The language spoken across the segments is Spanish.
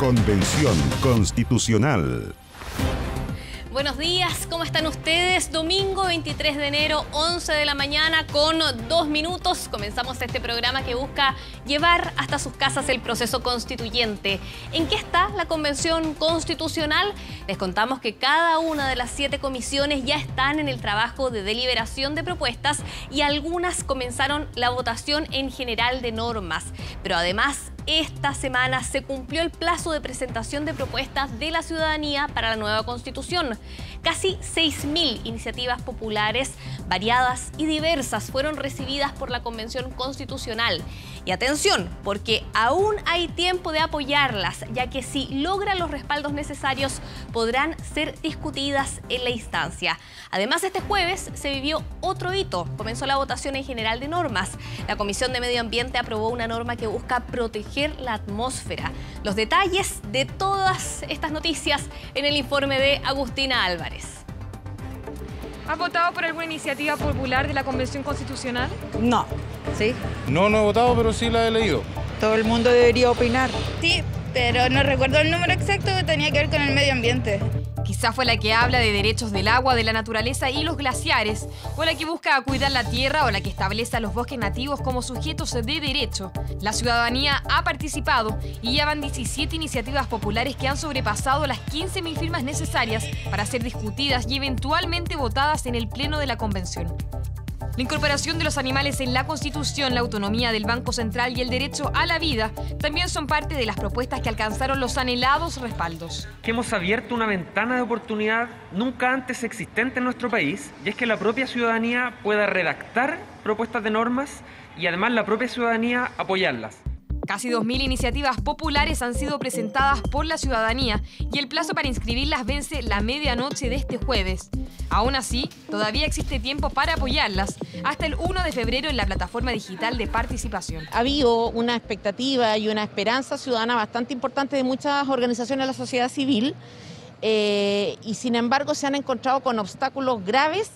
Convención Constitucional. Buenos días, ¿cómo están ustedes? Domingo 23 de enero, 11 de la mañana, con dos minutos. Comenzamos este programa que busca llevar hasta sus casas el proceso constituyente. ¿En qué está la Convención Constitucional? Les contamos que cada una de las siete comisiones ya están en el trabajo de deliberación de propuestas y algunas comenzaron la votación en general de normas. Pero además esta semana se cumplió el plazo de presentación de propuestas de la ciudadanía para la nueva constitución. Casi 6.000 iniciativas populares variadas y diversas fueron recibidas por la Convención Constitucional y atención, porque aún hay tiempo de apoyarlas, ya que si logran los respaldos necesarios podrán ser discutidas en la instancia. Además, este jueves se vivió otro hito. Comenzó la votación en general de normas. La Comisión de Medio Ambiente aprobó una norma que busca proteger la atmósfera. Los detalles de todas estas noticias en el informe de Agustina Álvarez. ¿Has votado por alguna iniciativa popular de la Convención Constitucional? No. ¿Sí? No, no he votado, pero sí la he leído. Todo el mundo debería opinar. Sí, pero no recuerdo el número exacto, que tenía que ver con el medio ambiente. Quizá fue la que habla de derechos del agua, de la naturaleza y los glaciares, o la que busca cuidar la tierra o la que establece a los bosques nativos como sujetos de derecho. La ciudadanía ha participado y ya van 17 iniciativas populares que han sobrepasado las 15.000 firmas necesarias para ser discutidas y eventualmente votadas en el Pleno de la Convención. La incorporación de los animales en la Constitución, la autonomía del Banco Central y el derecho a la vida también son parte de las propuestas que alcanzaron los anhelados respaldos. Que hemos abierto una ventana de oportunidad nunca antes existente en nuestro país, y es que la propia ciudadanía pueda redactar propuestas de normas y además la propia ciudadanía apoyarlas. Casi 2.000 iniciativas populares han sido presentadas por la ciudadanía y el plazo para inscribirlas vence la medianoche de este jueves. Aún así, todavía existe tiempo para apoyarlas, hasta el 1 de febrero en la plataforma digital de participación. Ha habido una expectativa y una esperanza ciudadana bastante importante de muchas organizaciones de la sociedad civil eh, y sin embargo se han encontrado con obstáculos graves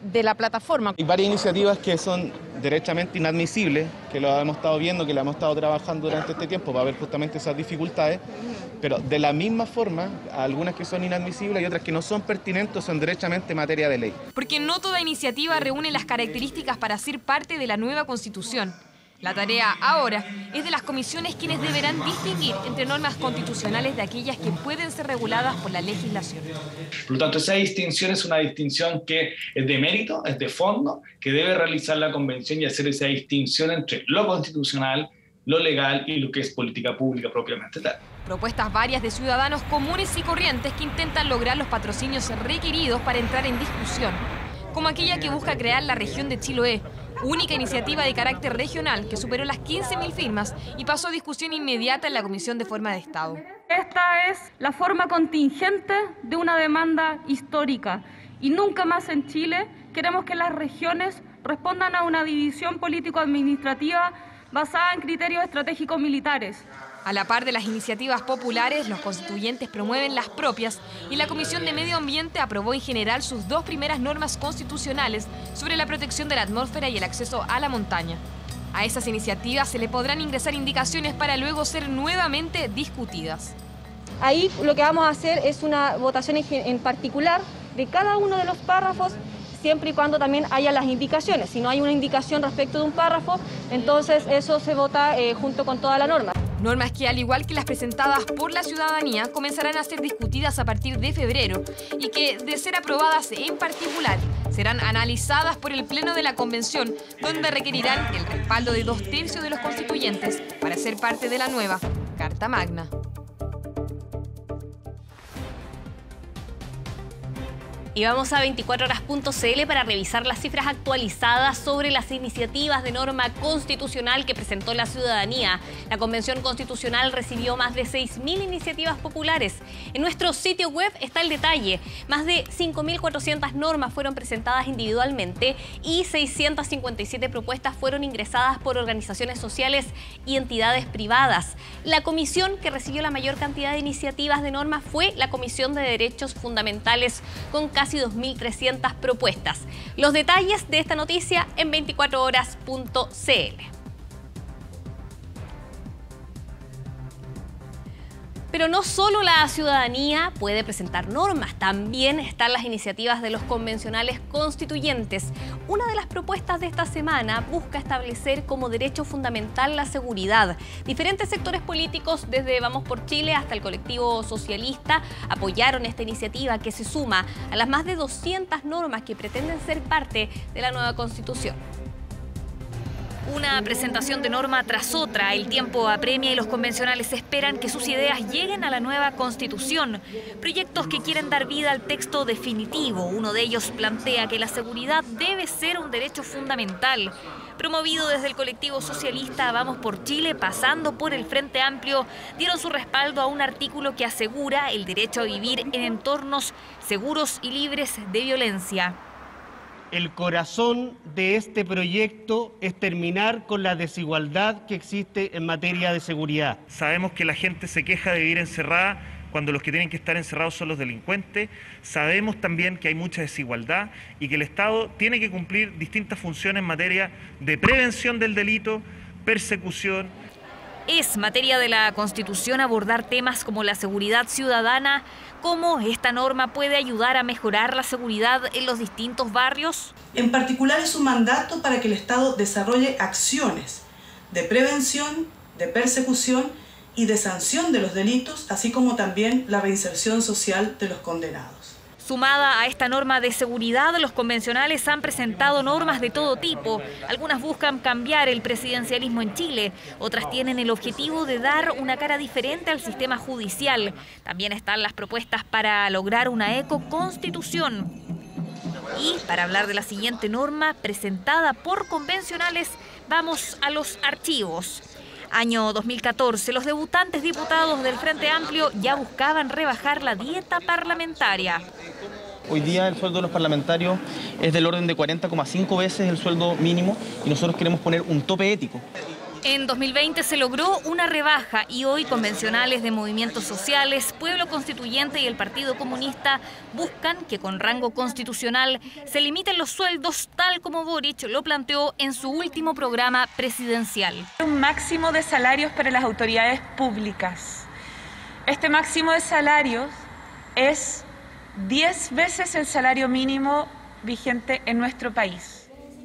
de la plataforma. Hay varias iniciativas que son derechamente inadmisibles, que lo hemos estado viendo, que lo hemos estado trabajando durante este tiempo para ver justamente esas dificultades, pero de la misma forma, algunas que son inadmisibles y otras que no son pertinentes son derechamente materia de ley. Porque no toda iniciativa reúne las características para ser parte de la nueva Constitución. La tarea ahora es de las comisiones quienes deberán distinguir entre normas constitucionales de aquellas que pueden ser reguladas por la legislación. Por lo tanto, esa distinción es una distinción que es de mérito, es de fondo, que debe realizar la Convención y hacer esa distinción entre lo constitucional, lo legal y lo que es política pública propiamente tal. Propuestas varias de ciudadanos comunes y corrientes que intentan lograr los patrocinios requeridos para entrar en discusión, como aquella que busca crear la región de Chiloé, única iniciativa de carácter regional que superó las 15.000 firmas y pasó a discusión inmediata en la Comisión de Forma de Estado. Esta es la forma contingente de una demanda histórica y nunca más en Chile queremos que las regiones respondan a una división político-administrativa basada en criterios estratégicos militares. A la par de las iniciativas populares, los constituyentes promueven las propias y la Comisión de Medio Ambiente aprobó en general sus dos primeras normas constitucionales sobre la protección de la atmósfera y el acceso a la montaña. A esas iniciativas se le podrán ingresar indicaciones para luego ser nuevamente discutidas. Ahí lo que vamos a hacer es una votación en particular de cada uno de los párrafos siempre y cuando también haya las indicaciones. Si no hay una indicación respecto de un párrafo, entonces eso se vota eh, junto con toda la norma. Normas que, al igual que las presentadas por la ciudadanía, comenzarán a ser discutidas a partir de febrero y que, de ser aprobadas en particular, serán analizadas por el Pleno de la Convención, donde requerirán el respaldo de dos tercios de los constituyentes para ser parte de la nueva Carta Magna. Y vamos a 24horas.cl para revisar las cifras actualizadas sobre las iniciativas de norma constitucional que presentó la ciudadanía. La Convención Constitucional recibió más de 6.000 iniciativas populares. En nuestro sitio web está el detalle. Más de 5.400 normas fueron presentadas individualmente y 657 propuestas fueron ingresadas por organizaciones sociales y entidades privadas. La comisión que recibió la mayor cantidad de iniciativas de norma fue la Comisión de Derechos Fundamentales con casi 2.300 propuestas. Los detalles de esta noticia en 24horas.cl. Pero no solo la ciudadanía puede presentar normas, también están las iniciativas de los convencionales constituyentes. Una de las propuestas de esta semana busca establecer como derecho fundamental la seguridad. Diferentes sectores políticos, desde Vamos por Chile hasta el colectivo socialista, apoyaron esta iniciativa que se suma a las más de 200 normas que pretenden ser parte de la nueva constitución. Una presentación de norma tras otra, el tiempo apremia y los convencionales esperan que sus ideas lleguen a la nueva constitución. Proyectos que quieren dar vida al texto definitivo. Uno de ellos plantea que la seguridad debe ser un derecho fundamental. Promovido desde el colectivo socialista Vamos por Chile, pasando por el Frente Amplio, dieron su respaldo a un artículo que asegura el derecho a vivir en entornos seguros y libres de violencia el corazón de este proyecto es terminar con la desigualdad que existe en materia de seguridad. Sabemos que la gente se queja de vivir encerrada cuando los que tienen que estar encerrados son los delincuentes. Sabemos también que hay mucha desigualdad y que el Estado tiene que cumplir distintas funciones en materia de prevención del delito, persecución, es materia de la Constitución abordar temas como la seguridad ciudadana. ¿Cómo esta norma puede ayudar a mejorar la seguridad en los distintos barrios? En particular es un mandato para que el Estado desarrolle acciones de prevención, de persecución y de sanción de los delitos, así como también la reinserción social de los condenados. Sumada a esta norma de seguridad, los convencionales han presentado normas de todo tipo. Algunas buscan cambiar el presidencialismo en Chile, otras tienen el objetivo de dar una cara diferente al sistema judicial. También están las propuestas para lograr una eco-constitución. Y para hablar de la siguiente norma presentada por convencionales, vamos a los archivos. Año 2014, los debutantes diputados del Frente Amplio ya buscaban rebajar la dieta parlamentaria. Hoy día el sueldo de los parlamentarios es del orden de 40,5 veces el sueldo mínimo y nosotros queremos poner un tope ético. En 2020 se logró una rebaja y hoy convencionales de movimientos sociales, Pueblo Constituyente y el Partido Comunista buscan que con rango constitucional se limiten los sueldos tal como Boric lo planteó en su último programa presidencial. Un máximo de salarios para las autoridades públicas. Este máximo de salarios es 10 veces el salario mínimo vigente en nuestro país.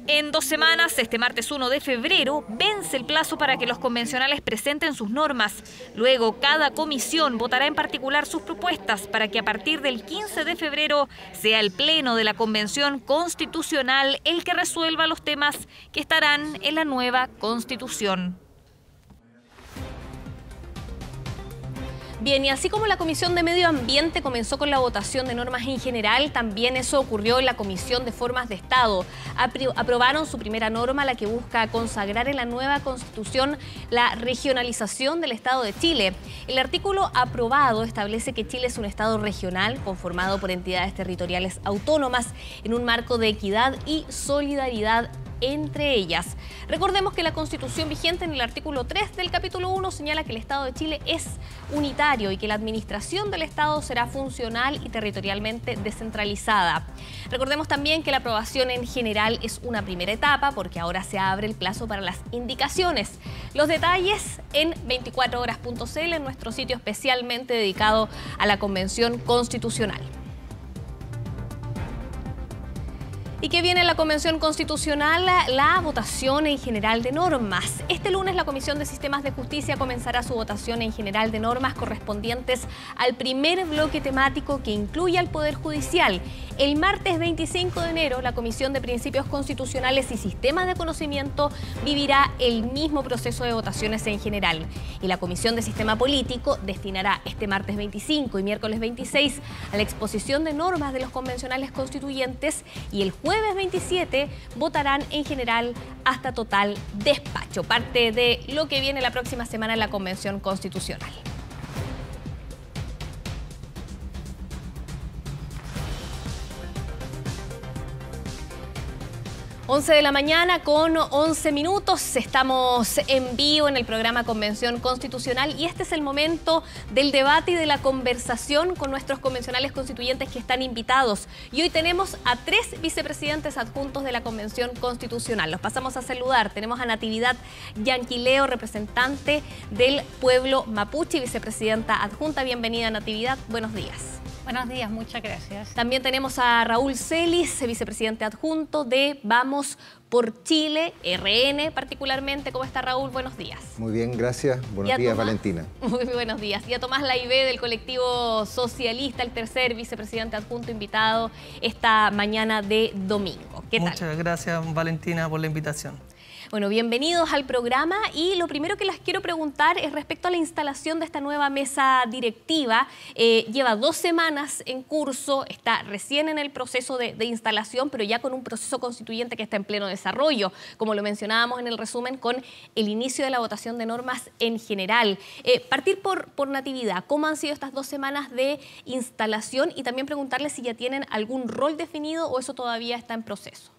En dos semanas, este martes 1 de febrero, vence el plazo para que los convencionales presenten sus normas. Luego, cada comisión votará en particular sus propuestas para que a partir del 15 de febrero sea el Pleno de la Convención Constitucional el que resuelva los temas que estarán en la nueva Constitución. Bien, y así como la Comisión de Medio Ambiente comenzó con la votación de normas en general, también eso ocurrió en la Comisión de Formas de Estado. Aprobaron su primera norma, la que busca consagrar en la nueva Constitución la regionalización del Estado de Chile. El artículo aprobado establece que Chile es un Estado regional conformado por entidades territoriales autónomas en un marco de equidad y solidaridad entre ellas. Recordemos que la Constitución vigente en el artículo 3 del capítulo 1 señala que el Estado de Chile es unitario y que la administración del Estado será funcional y territorialmente descentralizada. Recordemos también que la aprobación en general es una primera etapa porque ahora se abre el plazo para las indicaciones. Los detalles en 24horas.cl en nuestro sitio especialmente dedicado a la Convención Constitucional. Y que viene la Convención Constitucional la votación en general de normas. Este lunes la Comisión de Sistemas de Justicia comenzará su votación en general de normas correspondientes al primer bloque temático que incluye al Poder Judicial el martes 25 de enero la Comisión de Principios Constitucionales y Sistemas de Conocimiento vivirá el mismo proceso de votaciones en general. Y la Comisión de Sistema Político destinará este martes 25 y miércoles 26 a la exposición de normas de los convencionales constituyentes y el jueves 27 votarán en general hasta total despacho. Parte de lo que viene la próxima semana en la Convención Constitucional. 11 de la mañana con 11 minutos. Estamos en vivo en el programa Convención Constitucional y este es el momento del debate y de la conversación con nuestros convencionales constituyentes que están invitados. Y hoy tenemos a tres vicepresidentes adjuntos de la Convención Constitucional. Los pasamos a saludar. Tenemos a Natividad Yanquileo, representante del pueblo mapuche vicepresidenta adjunta. Bienvenida, Natividad. Buenos días. Buenos días, muchas gracias. También tenemos a Raúl Celis, vicepresidente adjunto de Vamos por Chile, RN particularmente. ¿Cómo está Raúl? Buenos días. Muy bien, gracias. Buenos días, Valentina. Muy buenos días. Y a Tomás Laibé del colectivo socialista, el tercer vicepresidente adjunto invitado esta mañana de domingo. ¿Qué Muchas gracias, Valentina, por la invitación. Bueno, bienvenidos al programa y lo primero que las quiero preguntar es respecto a la instalación de esta nueva mesa directiva. Eh, lleva dos semanas en curso, está recién en el proceso de, instalación, pero ya con un proceso constituyente que está en pleno desarrollo, como lo mencionábamos en el resumen, con el inicio de la votación de normas en general. Eh, partir por, por natividad, ¿cómo han sido estas dos semanas de instalación? Y también preguntarles si ya tienen algún rol definido o eso todavía está en proceso.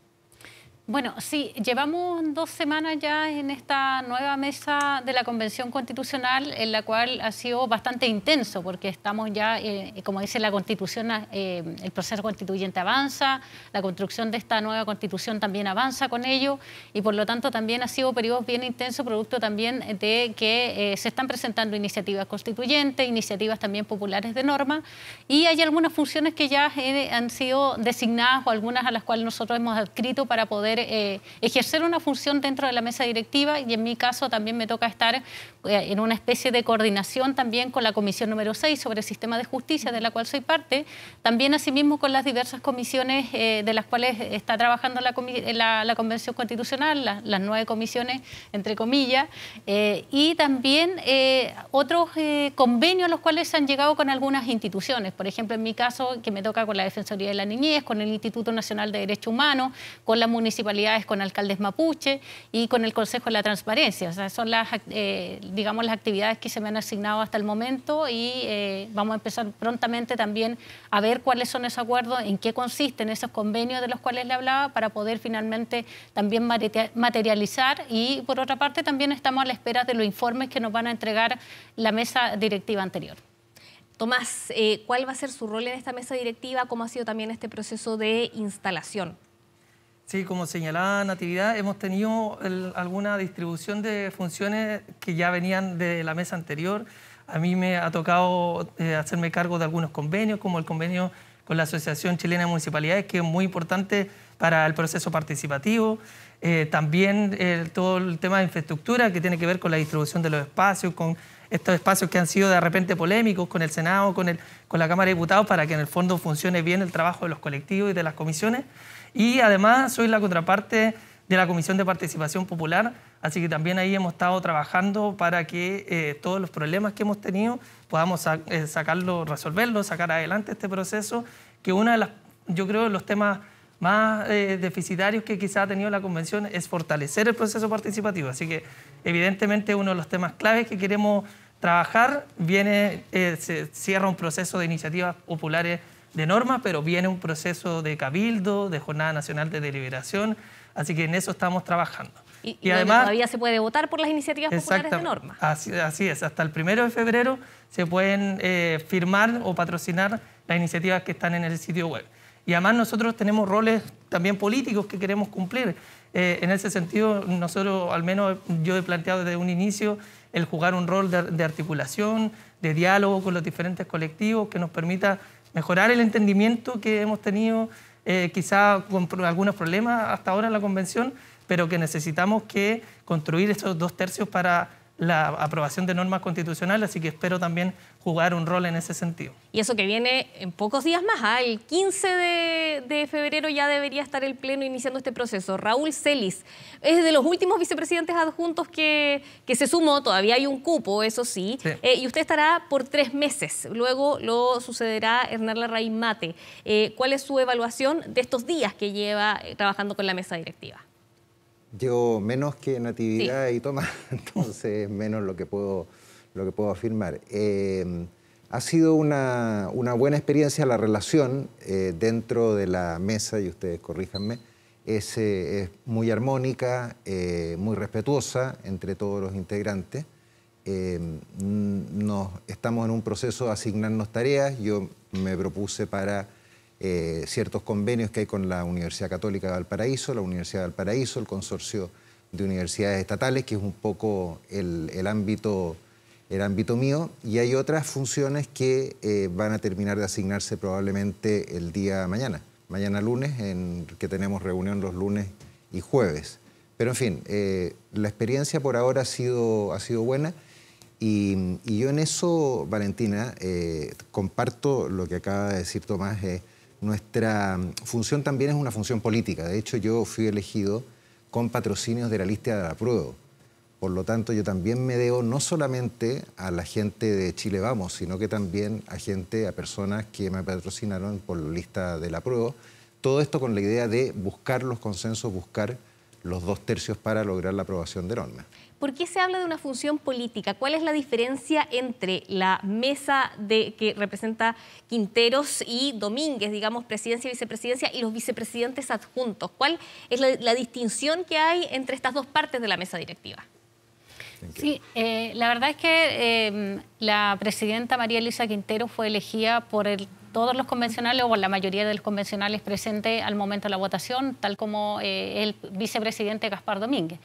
Bueno, sí, llevamos dos semanas ya en esta nueva mesa de la Convención Constitucional, en la cual ha sido bastante intenso, porque estamos ya, eh, como dice la Constitución, eh, el proceso constituyente avanza, la construcción de esta nueva Constitución también avanza con ello, y por lo tanto también ha sido periodo bien intenso, producto también de que eh, se están presentando iniciativas constituyentes, iniciativas también populares de norma, y hay algunas funciones que ya han sido designadas o algunas a las cuales nosotros hemos adscrito para poder eh, ejercer una función dentro de la mesa directiva y en mi caso también me toca estar eh, en una especie de coordinación también con la comisión número 6 sobre el sistema de justicia de la cual soy parte, también asimismo con las diversas comisiones eh, de las cuales está trabajando la, la, Convención Constitucional, las nueve comisiones entre comillas, y también otros convenios a los cuales se han llegado con algunas instituciones, por ejemplo en mi caso que me toca con la Defensoría de la Niñez, con el Instituto Nacional de Derecho Humano, con la Municipalidad con alcaldes mapuche y con el Consejo de la Transparencia. O sea, son las, eh, digamos, las actividades que se me han asignado hasta el momento y eh, vamos a empezar prontamente también a ver cuáles son esos acuerdos, en qué consisten esos convenios de los cuales le hablaba para poder finalmente también materializar y por otra parte también estamos a la espera de los informes que nos van a entregar la mesa directiva anterior. Tomás, eh, ¿cuál va a ser su rol en esta mesa directiva? ¿Cómo ha sido también este proceso de instalación? Sí, como señalaba Natividad, hemos tenido alguna distribución de funciones que ya venían de la mesa anterior. A mí me ha tocado eh, hacerme cargo de algunos convenios, como el convenio con la Asociación Chilena de Municipalidades, que es muy importante para el proceso participativo. Eh, también eh, todo el tema de infraestructura que tiene que ver con la distribución de los espacios, con estos espacios que han sido de repente polémicos con el Senado, con la Cámara de Diputados, para que en el fondo funcione bien el trabajo de los colectivos y de las comisiones. Y además soy la contraparte de la Comisión de Participación Popular, así que también ahí hemos estado trabajando para que eh, todos los problemas que hemos tenido podamos eh, resolverlos, sacar adelante este proceso, que uno de las, yo creo, los temas más eh, deficitarios que quizá ha tenido la convención es fortalecer el proceso participativo. Así que evidentemente uno de los temas claves que queremos trabajar viene, se cierra un proceso de iniciativas populares de normas, pero viene un proceso de cabildo, de jornada nacional de deliberación, así que en eso estamos trabajando. Y, además todavía se puede votar por las iniciativas populares de norma. Así, es, hasta el primero de febrero se pueden eh, firmar o patrocinar las iniciativas que están en el sitio web. Y además nosotros tenemos roles también políticos que queremos cumplir. Eh, en ese sentido, nosotros, al menos yo he planteado desde un inicio, el jugar un rol de, de articulación, de diálogo con los diferentes colectivos que nos permita mejorar el entendimiento que hemos tenido eh, quizá con algunos problemas hasta ahora en la convención, pero que necesitamos que construir estos dos tercios para la aprobación de normas constitucionales, así que espero también jugar un rol en ese sentido. Y eso que viene en pocos días más, ¿ah? el 15 de, febrero ya debería estar el Pleno iniciando este proceso. Raúl Celis es de los últimos vicepresidentes adjuntos que, que se sumó, todavía hay un cupo, eso sí, eh, y usted estará por tres meses, luego lo sucederá Hernán Larraín Mate. Eh, ¿Cuál es su evaluación de estos días que lleva eh, trabajando con la mesa directiva? Llevo menos que Natividad y toma entonces menos lo que puedo, lo que puedo afirmar. Eh, ha sido una, buena experiencia la relación eh, dentro de la mesa, y ustedes corríjanme, es, eh, es muy armónica, muy respetuosa entre todos los integrantes. nos, estamos en un proceso de asignarnos tareas, yo me propuse para eh, ciertos convenios que hay con la Universidad Católica de Valparaíso, la Universidad de Valparaíso, el consorcio de universidades estatales, que es un poco el, ámbito, el ámbito mío, y hay otras funciones que eh, van a terminar de asignarse probablemente el día mañana, mañana lunes, en que tenemos reunión los lunes y jueves. Pero en fin, eh, la experiencia por ahora ha sido, ha sido buena. y yo en eso, Valentina, comparto lo que acaba de decir Tomás, nuestra función también es una función política. De hecho, yo fui elegido con patrocinios de la lista de la prueba. Por lo tanto, yo también me debo no solamente a la gente de Chile Vamos, sino que también a gente, a personas que me patrocinaron por la lista la prueba. Todo esto con la idea de buscar los consensos, buscar los dos tercios para lograr la aprobación de normas. ¿Por qué se habla de una función política? ¿Cuál es la diferencia entre la mesa que representa Quinteros y Domínguez, digamos, presidencia y vicepresidencia, y los vicepresidentes adjuntos? ¿Cuál es la, distinción que hay entre estas dos partes de la mesa directiva? Sí, eh, la verdad es que em, la presidenta María Elisa Quintero fue elegida por todos los convencionales o por la mayoría de los convencionales presentes al momento de la votación, tal como eh, el vicepresidente Gaspar Domínguez.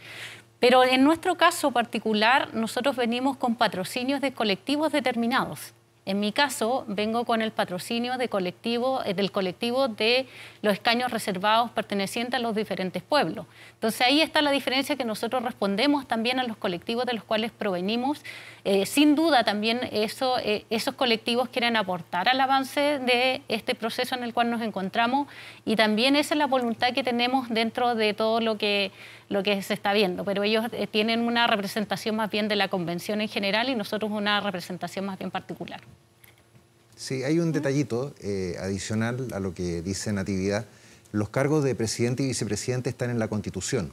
Pero en nuestro caso particular, nosotros venimos con patrocinios de colectivos determinados. En mi caso, vengo con el patrocinio de colectivo, eh, del colectivo de los escaños reservados pertenecientes a los diferentes pueblos. Entonces ahí está la diferencia que nosotros respondemos también a los colectivos de los cuales provenimos. Eh, sin duda también eso, eh, esos colectivos quieren aportar al avance de este proceso en el cual nos encontramos y también esa es la voluntad que tenemos dentro de todo lo que lo que se está viendo, pero ellos eh, tienen una representación más bien de la convención en general y nosotros una representación más bien particular. Sí, hay un detallito eh, adicional a lo que dice Natividad. Los cargos de presidente y vicepresidente están en la Constitución.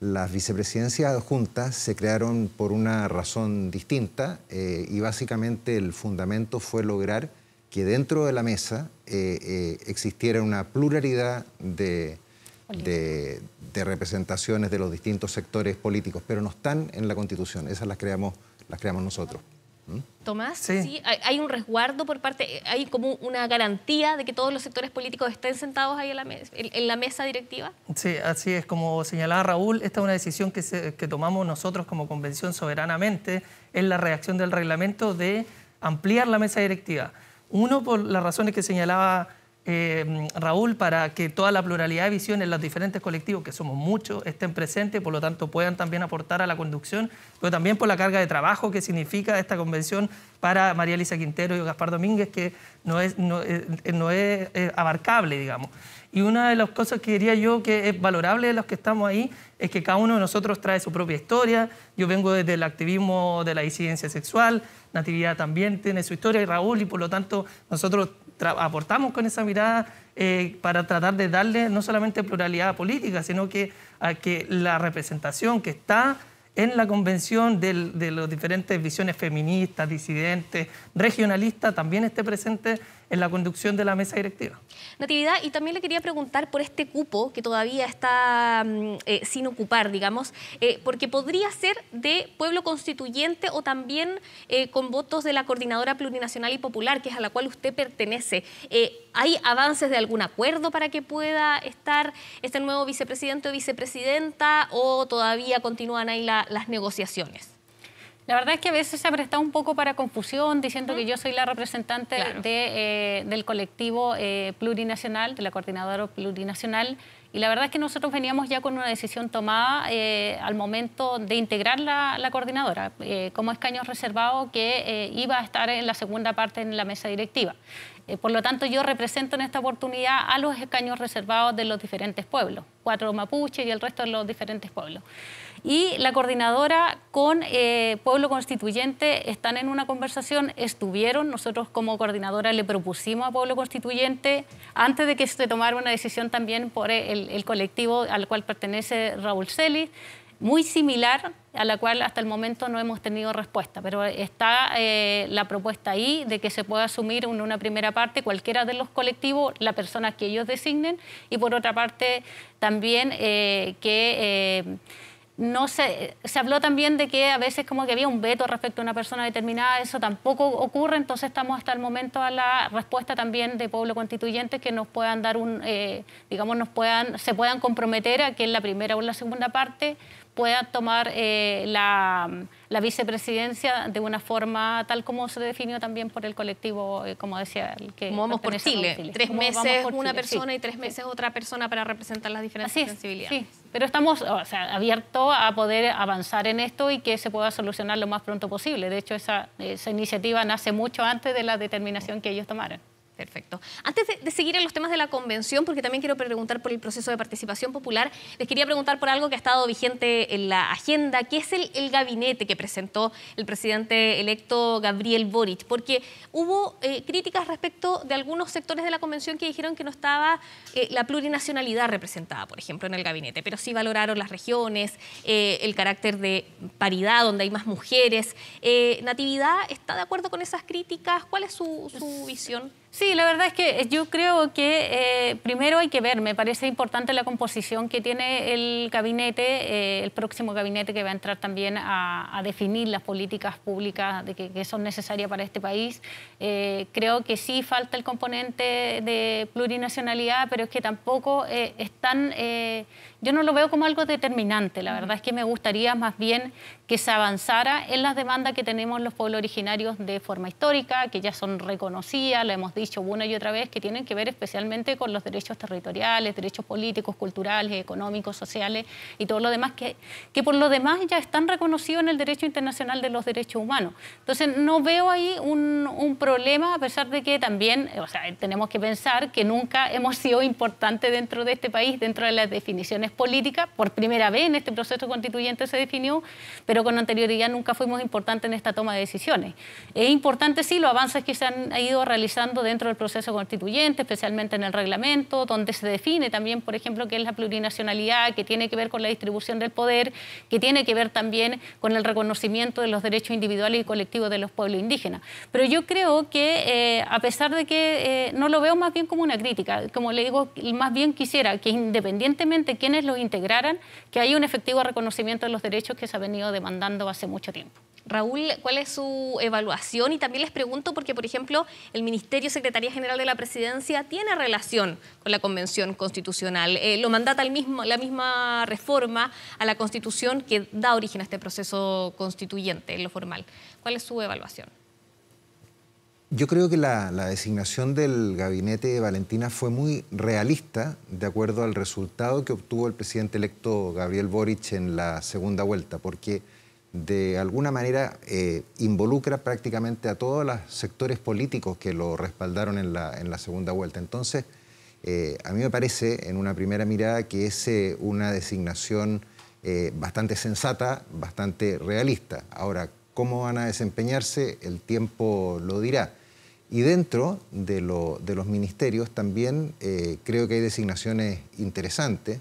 Las vicepresidencias adjuntas se crearon por una razón distinta eh, y básicamente el fundamento fue lograr que dentro de la mesa existiera una pluralidad de, de, representaciones de los distintos sectores políticos, pero no están en la Constitución, esas las creamos, las creamos nosotros. ¿Mm? Tomás, sí. hay un resguardo por parte, hay como una garantía de que todos los sectores políticos estén sentados ahí en la, mesa, en la mesa directiva. Sí, así es como señalaba Raúl, esta es una decisión que, que tomamos nosotros como convención soberanamente, en la reacción del reglamento de ampliar la mesa directiva. Uno, por las razones que señalaba eh, Raúl, para que toda la pluralidad de visiones, los diferentes colectivos, que somos muchos, estén presentes, y por lo tanto puedan también aportar a la conducción, pero también por la carga de trabajo que significa esta convención para María Elisa Quintero y Gaspar Domínguez, que no es, no, eh, es eh, abarcable, digamos. Y una de las cosas que diría yo que es valorable de los que estamos ahí es que cada uno de nosotros trae su propia historia. Yo vengo desde el activismo de la disidencia sexual, Natividad también tiene su historia y Raúl, y por lo tanto nosotros aportamos con esa mirada eh, para tratar de darle no solamente pluralidad política, sino que a que la representación que está en la convención de las diferentes visiones feministas, disidentes, regionalistas, también esté presente en la conducción de la mesa directiva. Natividad, y también le quería preguntar por este cupo que todavía está mm, eh, sin ocupar, digamos, eh, porque podría ser de pueblo constituyente o también eh, con votos de la Coordinadora Plurinacional y Popular, que es a la cual usted pertenece. ¿Hay avances de algún acuerdo para que pueda estar este nuevo vicepresidente o vicepresidenta o todavía continúan ahí las negociaciones? La verdad es que a veces se ha prestado un poco para confusión, diciendo que yo soy la representante eh, del colectivo eh, plurinacional, de la coordinadora plurinacional, y la verdad es que nosotros veníamos ya con una decisión tomada eh, al momento de integrar la, la coordinadora como escaños reservados que iba a estar en la segunda parte en la mesa directiva. por lo tanto, yo represento en esta oportunidad a los escaños reservados de los diferentes pueblos, cuatro mapuches y el resto de los diferentes pueblos y la coordinadora con eh, Pueblo Constituyente están en una conversación, estuvieron, nosotros como coordinadora le propusimos a Pueblo Constituyente, antes de que se tomara una decisión también por el, colectivo al cual pertenece Raúl Celis, muy similar a la cual hasta el momento no hemos tenido respuesta, pero está eh, la propuesta ahí de que se pueda asumir en una primera parte cualquiera de los colectivos, la personas que ellos designen, y por otra parte también eh, que no se, se habló también de que a veces como que había un veto respecto a una persona determinada, eso tampoco ocurre, entonces estamos hasta el momento a la respuesta también de pueblo constituyente que nos puedan dar un, eh, digamos, nos puedan, se puedan comprometer a que en la primera o en la segunda parte pueda tomar eh, la, vicepresidencia de una forma tal como se definió también por el colectivo, eh, como decía el que... Como por Chile, tres meses una persona y tres meses otra persona para representar las diferentes sensibilidades. Sí, pero estamos o abiertos a poder avanzar en esto y que se pueda solucionar lo más pronto posible. De hecho, esa, esa iniciativa nace mucho antes de la determinación que ellos tomaron. Perfecto. Antes de, seguir en los temas de la convención, porque también quiero preguntar por el proceso de participación popular, les quería preguntar por algo que ha estado vigente en la agenda, que es el, gabinete que presentó el presidente electo Gabriel Boric, porque hubo eh, críticas respecto de algunos sectores de la convención que dijeron que no estaba eh, la plurinacionalidad representada, por ejemplo, en el gabinete, pero sí valoraron las regiones, eh, el carácter de paridad, donde hay más mujeres. Natividad, ¿está de acuerdo con esas críticas? ¿Cuál es su, su visión? Sí, la verdad es que eh, yo creo que eh, primero hay que ver, me parece importante la composición que tiene el gabinete, eh, el próximo gabinete que va a entrar también a, definir las políticas públicas de que, son necesarias para este país. creo que sí falta el componente de plurinacionalidad, pero es que tampoco están yo no lo veo como algo determinante, la verdad es que me gustaría más bien que se avanzara en las demandas que tenemos los pueblos originarios de forma histórica, que ya son reconocidas, lo hemos dicho una y otra vez, que tienen que ver especialmente con los derechos territoriales, derechos políticos, culturales, económicos, sociales y todo lo demás, que, que por lo demás ya están reconocidos en el derecho internacional de los derechos humanos. Entonces, no veo ahí un, problema, a pesar de que también eh, tenemos que pensar que nunca hemos sido importantes dentro de este país, dentro de las definiciones política. Por primera vez en este proceso constituyente se definió, pero con anterioridad nunca fuimos importantes en esta toma de decisiones. Es importante, sí, los avances que se han ido realizando dentro del proceso constituyente, especialmente en el reglamento, donde se define también, por ejemplo, qué es la plurinacionalidad, que tiene que ver con la distribución del poder, que tiene que ver también con el reconocimiento de los derechos individuales y colectivos de los pueblos indígenas. Pero yo creo que, eh, a pesar de que eh, no lo veo más bien como una crítica, como le digo, más bien quisiera que independientemente quién lo integraran, que hay un efectivo reconocimiento de los derechos que se ha venido demandando hace mucho tiempo. Raúl, ¿cuál es su evaluación? Y también les pregunto porque, por ejemplo, el Ministerio Secretaría General de la Presidencia tiene relación con la Convención Constitucional. Eh, lo mandata la misma reforma a la Constitución que da origen a este proceso constituyente, lo formal. ¿Cuál es su evaluación? Yo creo que la, designación del gabinete de Valentina fue muy realista de acuerdo al resultado que obtuvo el presidente electo Gabriel Boric en la segunda vuelta, porque de alguna manera eh, involucra prácticamente a todos los sectores políticos que lo respaldaron en la, segunda vuelta. Entonces, eh, a mí me parece, en una primera mirada, que es eh, una designación bastante sensata, bastante realista. Ahora, cómo van a desempeñarse, el tiempo lo dirá. Y dentro de, los ministerios también eh, creo que hay designaciones interesantes.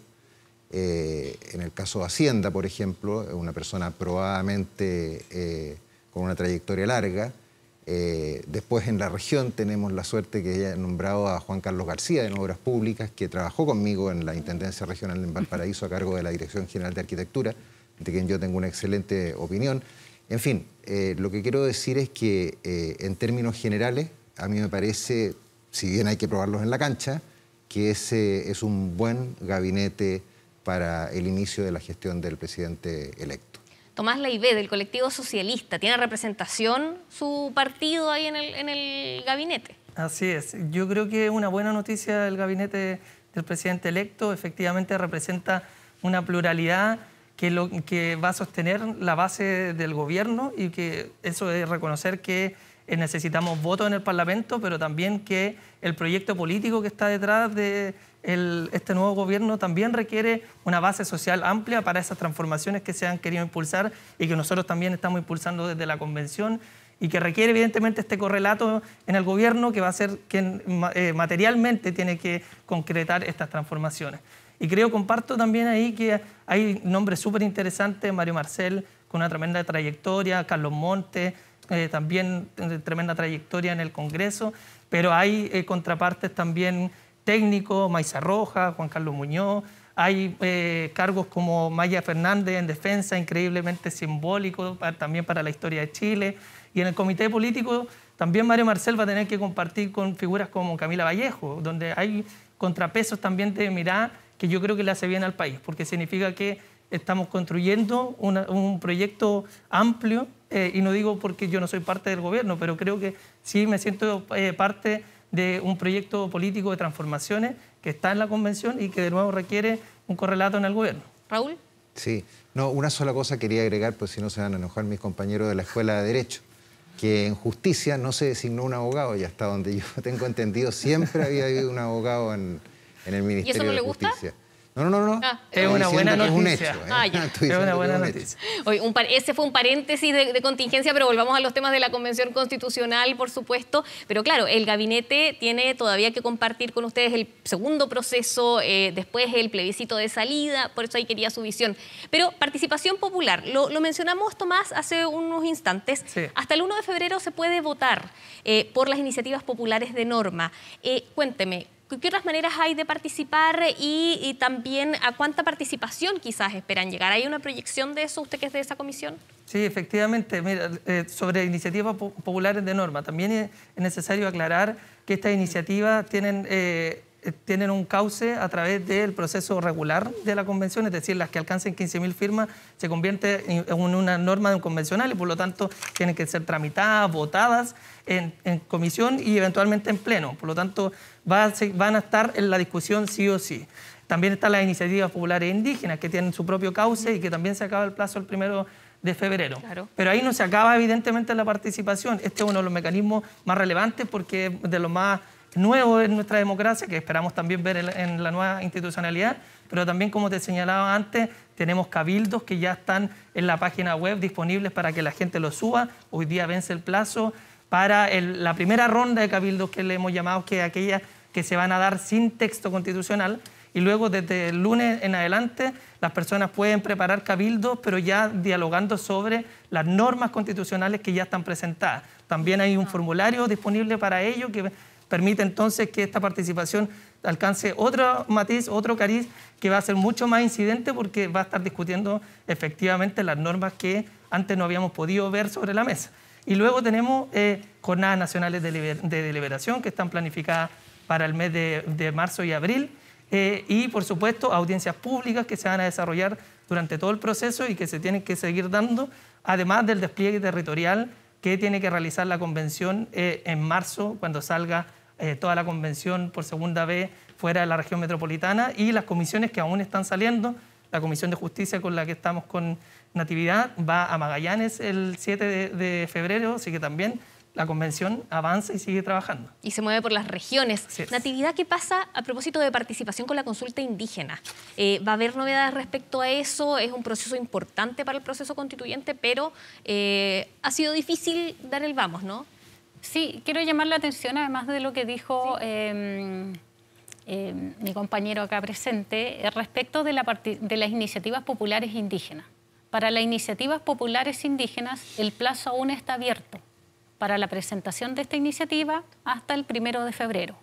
Eh, en el caso de Hacienda, por ejemplo, una persona probadamente eh, con una trayectoria larga. después en la región tenemos la suerte que haya nombrado a Juan Carlos García de Obras Públicas, que trabajó conmigo en la Intendencia Regional en Valparaíso a cargo de la Dirección General de Arquitectura, de quien yo tengo una excelente opinión. En fin, lo que quiero decir es que en términos generales a mí me parece, si bien hay que probarlos en la cancha, que ese es un buen gabinete para el inicio de la gestión del presidente electo. Tomás Leibé, del colectivo socialista, ¿tiene representación su partido ahí en el, gabinete? Así es. Yo creo que es una buena noticia el gabinete del presidente electo. Efectivamente representa una pluralidad que, lo, que va a sostener la base del gobierno y que eso es reconocer que eh, necesitamos voto en el Parlamento, pero también que el proyecto político que está detrás de este nuevo gobierno también requiere una base social amplia para esas transformaciones que se han querido impulsar y que nosotros también estamos impulsando desde la Convención y que requiere evidentemente este correlato en el gobierno que va a ser quien eh, materialmente tiene que concretar estas transformaciones. Y creo, comparto también ahí que hay nombres súper interesantes, Mario Marcel, una tremenda trayectoria, Carlos Montes, eh, también eh, tremenda trayectoria en el Congreso, pero hay eh, contrapartes también técnicos, Maiza Roja, Juan Carlos Muñoz, hay cargos como Maya Fernández en defensa, increíblemente simbólico también para la historia de Chile, y en el comité político también Mario Marcel va a tener que compartir con figuras como Camila Vallejo, donde hay contrapesos también de mirada que yo creo que le hace bien al país, porque significa que estamos construyendo un proyecto amplio, eh, y no digo porque yo no soy parte del gobierno, pero creo que sí me siento eh, parte de un proyecto político de transformaciones que está en la convención y que de nuevo requiere un correlato en el gobierno. Raúl. Sí, no, una sola cosa quería agregar, pues si no se van a enojar mis compañeros de la Escuela de Derecho que en justicia no se designó un abogado y hasta donde yo tengo entendido siempre había habido un abogado en, el Ministerio ¿Y eso no de le Justicia. Gusta? No, no, no. no, ah. es, una buena noticia. ¿eh? Ah, es una buena noticia. un ese fue un paréntesis de, contingencia, pero volvamos a los temas de la Convención Constitucional, por supuesto. Pero claro, el gabinete tiene todavía que compartir con ustedes el segundo proceso, eh, después el plebiscito de salida, por eso ahí quería su visión. Pero participación popular, lo, mencionamos, Tomás, hace unos instantes. Hasta el 1 de febrero se puede votar eh, por las iniciativas populares de norma. cuénteme, ¿Qué otras maneras hay de participar y, también a cuánta participación quizás esperan llegar? ¿Hay una proyección de eso, usted que es de esa comisión? Sí, efectivamente. Mira, eh, sobre iniciativas populares de norma, también es necesario aclarar que estas iniciativas tienen eh, eh, tienen un cauce a través del proceso regular de la convención, es decir, las que alcancen 15.000 firmas se convierte en una norma de convencional y por lo tanto tienen que ser tramitadas, votadas en, comisión y eventualmente en pleno. Por lo tanto, van a estar en la discusión sí o sí. También están las iniciativas populares e indígenas que tienen su propio cauce y que también se acaba el plazo el primero de febrero. Pero ahí no se acaba evidentemente la participación. Este es uno de los mecanismos más relevantes porque de los más nuevo en nuestra democracia, que esperamos también ver en la nueva institucionalidad, pero también, como te señalaba antes, tenemos cabildos que ya están en la página web disponibles para que la gente los suba. Hoy día vence el plazo para la primera ronda de cabildos que le hemos llamado, que es aquella que se van a dar sin texto constitucional. Y luego, desde el lunes en adelante, las personas pueden preparar cabildos, pero ya dialogando sobre las normas constitucionales que ya están presentadas. También hay un formulario disponible para ello que permite entonces que esta participación alcance otro matiz, otro cariz que va a ser mucho más incidente porque va a estar discutiendo efectivamente las normas que antes no habíamos podido ver sobre la mesa. Y luego tenemos eh, jornadas nacionales de, deliberación que están planificadas para el mes de, marzo y abril. Eh, y, por supuesto, audiencias públicas que se van a desarrollar durante todo el proceso y que se tienen que seguir dando, además del despliegue territorial que tiene que realizar la convención eh, en marzo cuando salga eh, toda la convención por segunda vez fuera de la región metropolitana y las comisiones que aún están saliendo. La Comisión de Justicia con la que estamos con Natividad va a Magallanes el 7 de, febrero, así que también la convención avanza y sigue trabajando. Y se mueve por las regiones. Natividad, ¿qué pasa a propósito de participación con la consulta indígena? Eh, ¿Va a haber novedades respecto a eso? Es un proceso importante para el proceso constituyente, pero eh, ha sido difícil dar el vamos, ¿no? Sí, quiero llamar la atención, además de lo que dijo... Em, em, mi compañero acá presente, eh, respecto de, la de las iniciativas populares indígenas. Para las iniciativas populares indígenas, el plazo aún está abierto para la presentación de esta iniciativa hasta el primero de febrero.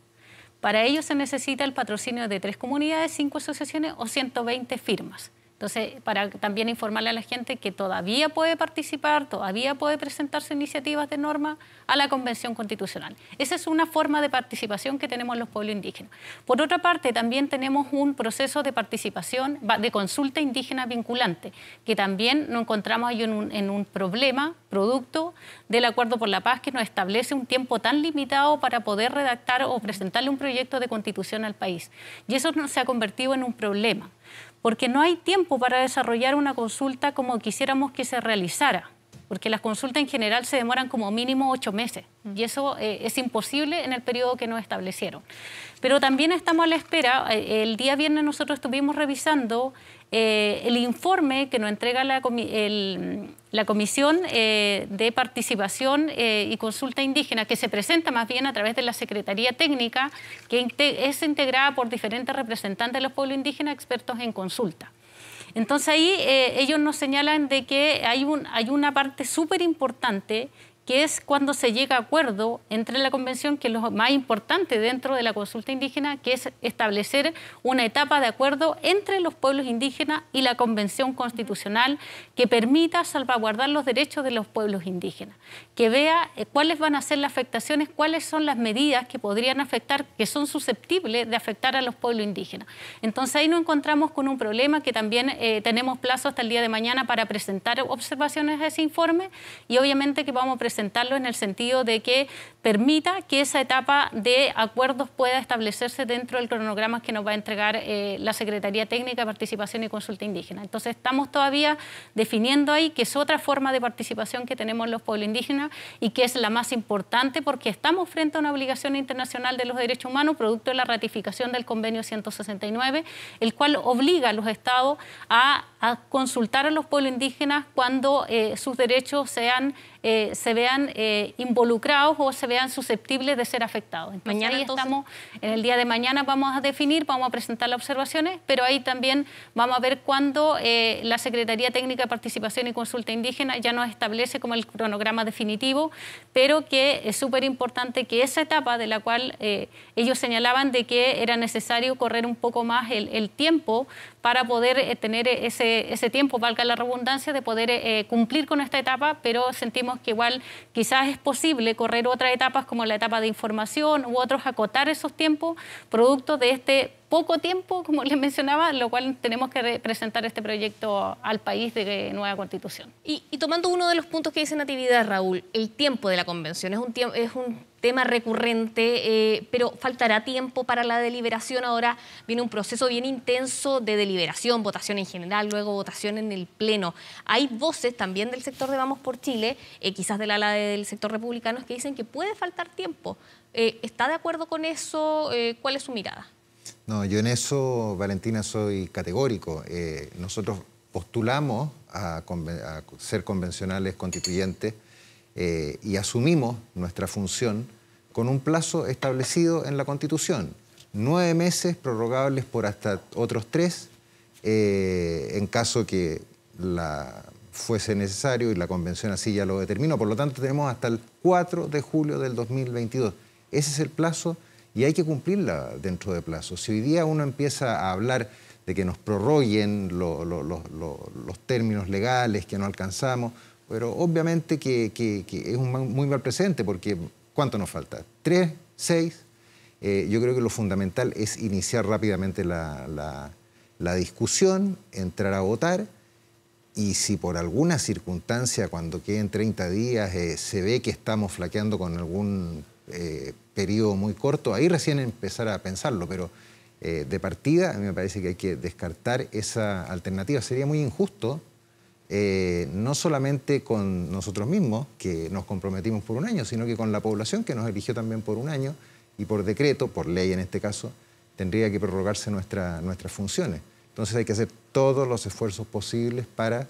Para ello se necesita el patrocinio de tres comunidades, cinco asociaciones o 120 firmas. Entonces, para también informarle a la gente que todavía puede participar, todavía puede presentarse iniciativas de norma a la Convención Constitucional. Esa es una forma de participación que tenemos los pueblos indígenas. Por otra parte, también tenemos un proceso de participación, de consulta indígena vinculante, que también nos encontramos ahí en un, en un problema, producto del Acuerdo por la Paz, que nos establece un tiempo tan limitado para poder redactar o presentarle un proyecto de constitución al país. Y eso se ha convertido en un problema porque no hay tiempo para desarrollar una consulta como quisiéramos que se realizara, porque las consultas en general se demoran como mínimo ocho meses y eso eh, es imposible en el periodo que nos establecieron. Pero también estamos a la espera, eh, el día viernes nosotros estuvimos revisando eh, el informe que nos entrega la, Comisión eh, de Participación eh, y Consulta Indígena, que se presenta más bien a través de la Secretaría Técnica, que es integrada por diferentes representantes de los pueblos indígenas expertos en consulta. Entonces ahí ellos nos señalan de que hay, un, hay una parte súper importante que es cuando se llega a acuerdo entre la convención, que es lo más importante dentro de la consulta indígena, que es establecer una etapa de acuerdo entre los pueblos indígenas y la convención constitucional que permita salvaguardar los derechos de los pueblos indígenas, que vea eh, cuáles van a ser las afectaciones, cuáles son las medidas que podrían afectar, que son susceptibles de afectar a los pueblos indígenas. Entonces ahí nos encontramos con un problema que también eh, tenemos plazo hasta el día de mañana para presentar observaciones a ese informe y obviamente que vamos a presentar presentarlo en el sentido de que permita que esa etapa de acuerdos pueda establecerse dentro del cronograma que nos va a entregar eh, la Secretaría Técnica de Participación y Consulta Indígena. Entonces estamos todavía definiendo ahí que es otra forma de participación que tenemos los pueblos indígenas y que es la más importante porque estamos frente a una obligación internacional de los derechos humanos producto de la ratificación del convenio 169, el cual obliga a los estados a, consultar a los pueblos indígenas cuando eh, sus derechos sean eh, se vean eh, involucrados o se vean susceptibles de ser afectados. mañana estamos, en el día de mañana vamos a definir, vamos a presentar las observaciones, pero ahí también vamos a ver cuándo eh, la Secretaría Técnica de Participación y Consulta Indígena ya nos establece como el cronograma definitivo, pero que es súper importante que esa etapa de la cual ellos señalaban de que era necesario correr un poco más el, tiempo para poder tener ese, ese tiempo, valga la redundancia, de poder cumplir con esta etapa, pero sentimos que igual quizás es posible correr otras etapas como la etapa de información u otros acotar esos tiempos producto de este poco tiempo, como les mencionaba, lo cual tenemos que presentar este proyecto al país de nueva constitución. Y, tomando uno de los puntos que dice Natividad, Raúl, el tiempo de la convención es un, es un tema recurrente, eh, pero faltará tiempo para la deliberación. Ahora viene un proceso bien intenso de deliberación, votación en general, luego votación en el Pleno. Hay voces también del sector de Vamos por Chile, eh, quizás del ala del sector republicano, que dicen que puede faltar tiempo. Eh, ¿Está de acuerdo con eso? Eh, ¿Cuál es su mirada? No, yo en eso, Valentina, soy categórico. Eh, nosotros postulamos a, ser convencionales constituyentes eh, y asumimos nuestra función con un plazo establecido en la Constitución. Nueve meses prorrogables por hasta otros tres eh, en caso que fuese necesario y la convención así ya lo determinó. Por lo tanto, tenemos hasta el 4 de julio del 2022. Ese es el plazo y hay que cumplirla dentro de plazo. Si hoy día uno empieza a hablar de que nos prorroguen los términos legales que no alcanzamos, pero obviamente que, es un muy mal presente porque ¿cuánto nos falta? ¿Tres? ¿Seis? Eh, yo creo que lo fundamental es iniciar rápidamente la, la, discusión, entrar a votar y si por alguna circunstancia, cuando queden 30 días, eh, se ve que estamos flaqueando con algún eh, periodo muy corto, ahí recién empezar a pensarlo, pero eh, de partida a mí me parece que hay que descartar esa alternativa. Sería muy injusto, eh, no solamente con nosotros mismos, que nos comprometimos por un año, sino que con la población que nos eligió también por un año y por decreto, por ley en este caso, tendría que prorrogarse nuestras funciones. Entonces hay que hacer todos los esfuerzos posibles para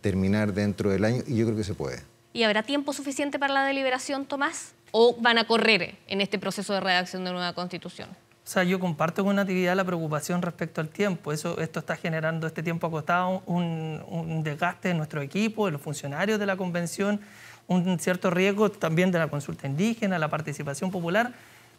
terminar dentro del año y yo creo que se puede. ¿Y habrá tiempo suficiente para la deliberación, Tomás? o van a correr en este proceso de redacción de nueva constitución? O sea, yo comparto con Natividad la preocupación respecto al tiempo. Eso, esto está generando, este tiempo acostado, un, un desgaste en nuestro equipo, de los funcionarios de la convención, un cierto riesgo también de la consulta indígena, la participación popular.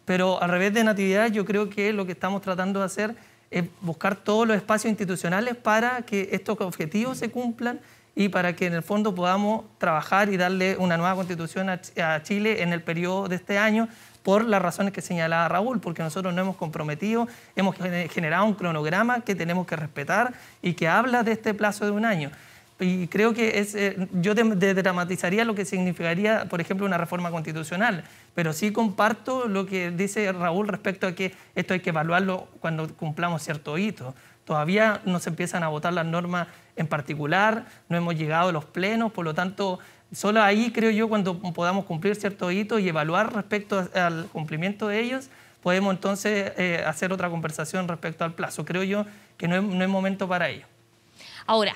Pero al revés de Natividad, yo creo que lo que estamos tratando de hacer es buscar todos los espacios institucionales para que estos objetivos se cumplan y para que en el fondo podamos trabajar y darle una nueva constitución a, Chile en el periodo de este año por las razones que señalaba Raúl, porque nosotros no hemos comprometido, hemos generado un cronograma que tenemos que respetar y que habla de este plazo de un año. Y creo que es, eh, yo dramatizaría lo que significaría, por ejemplo, una reforma constitucional, pero sí comparto lo que dice Raúl respecto a que esto hay que evaluarlo cuando cumplamos cierto hito. Todavía no se empiezan a votar las normas en particular, no hemos llegado a los plenos, por lo tanto, solo ahí creo yo cuando podamos cumplir ciertos hitos y evaluar respecto al cumplimiento de ellos, podemos entonces eh, hacer otra conversación respecto al plazo. Creo yo que no es, no es momento para ello. Ahora,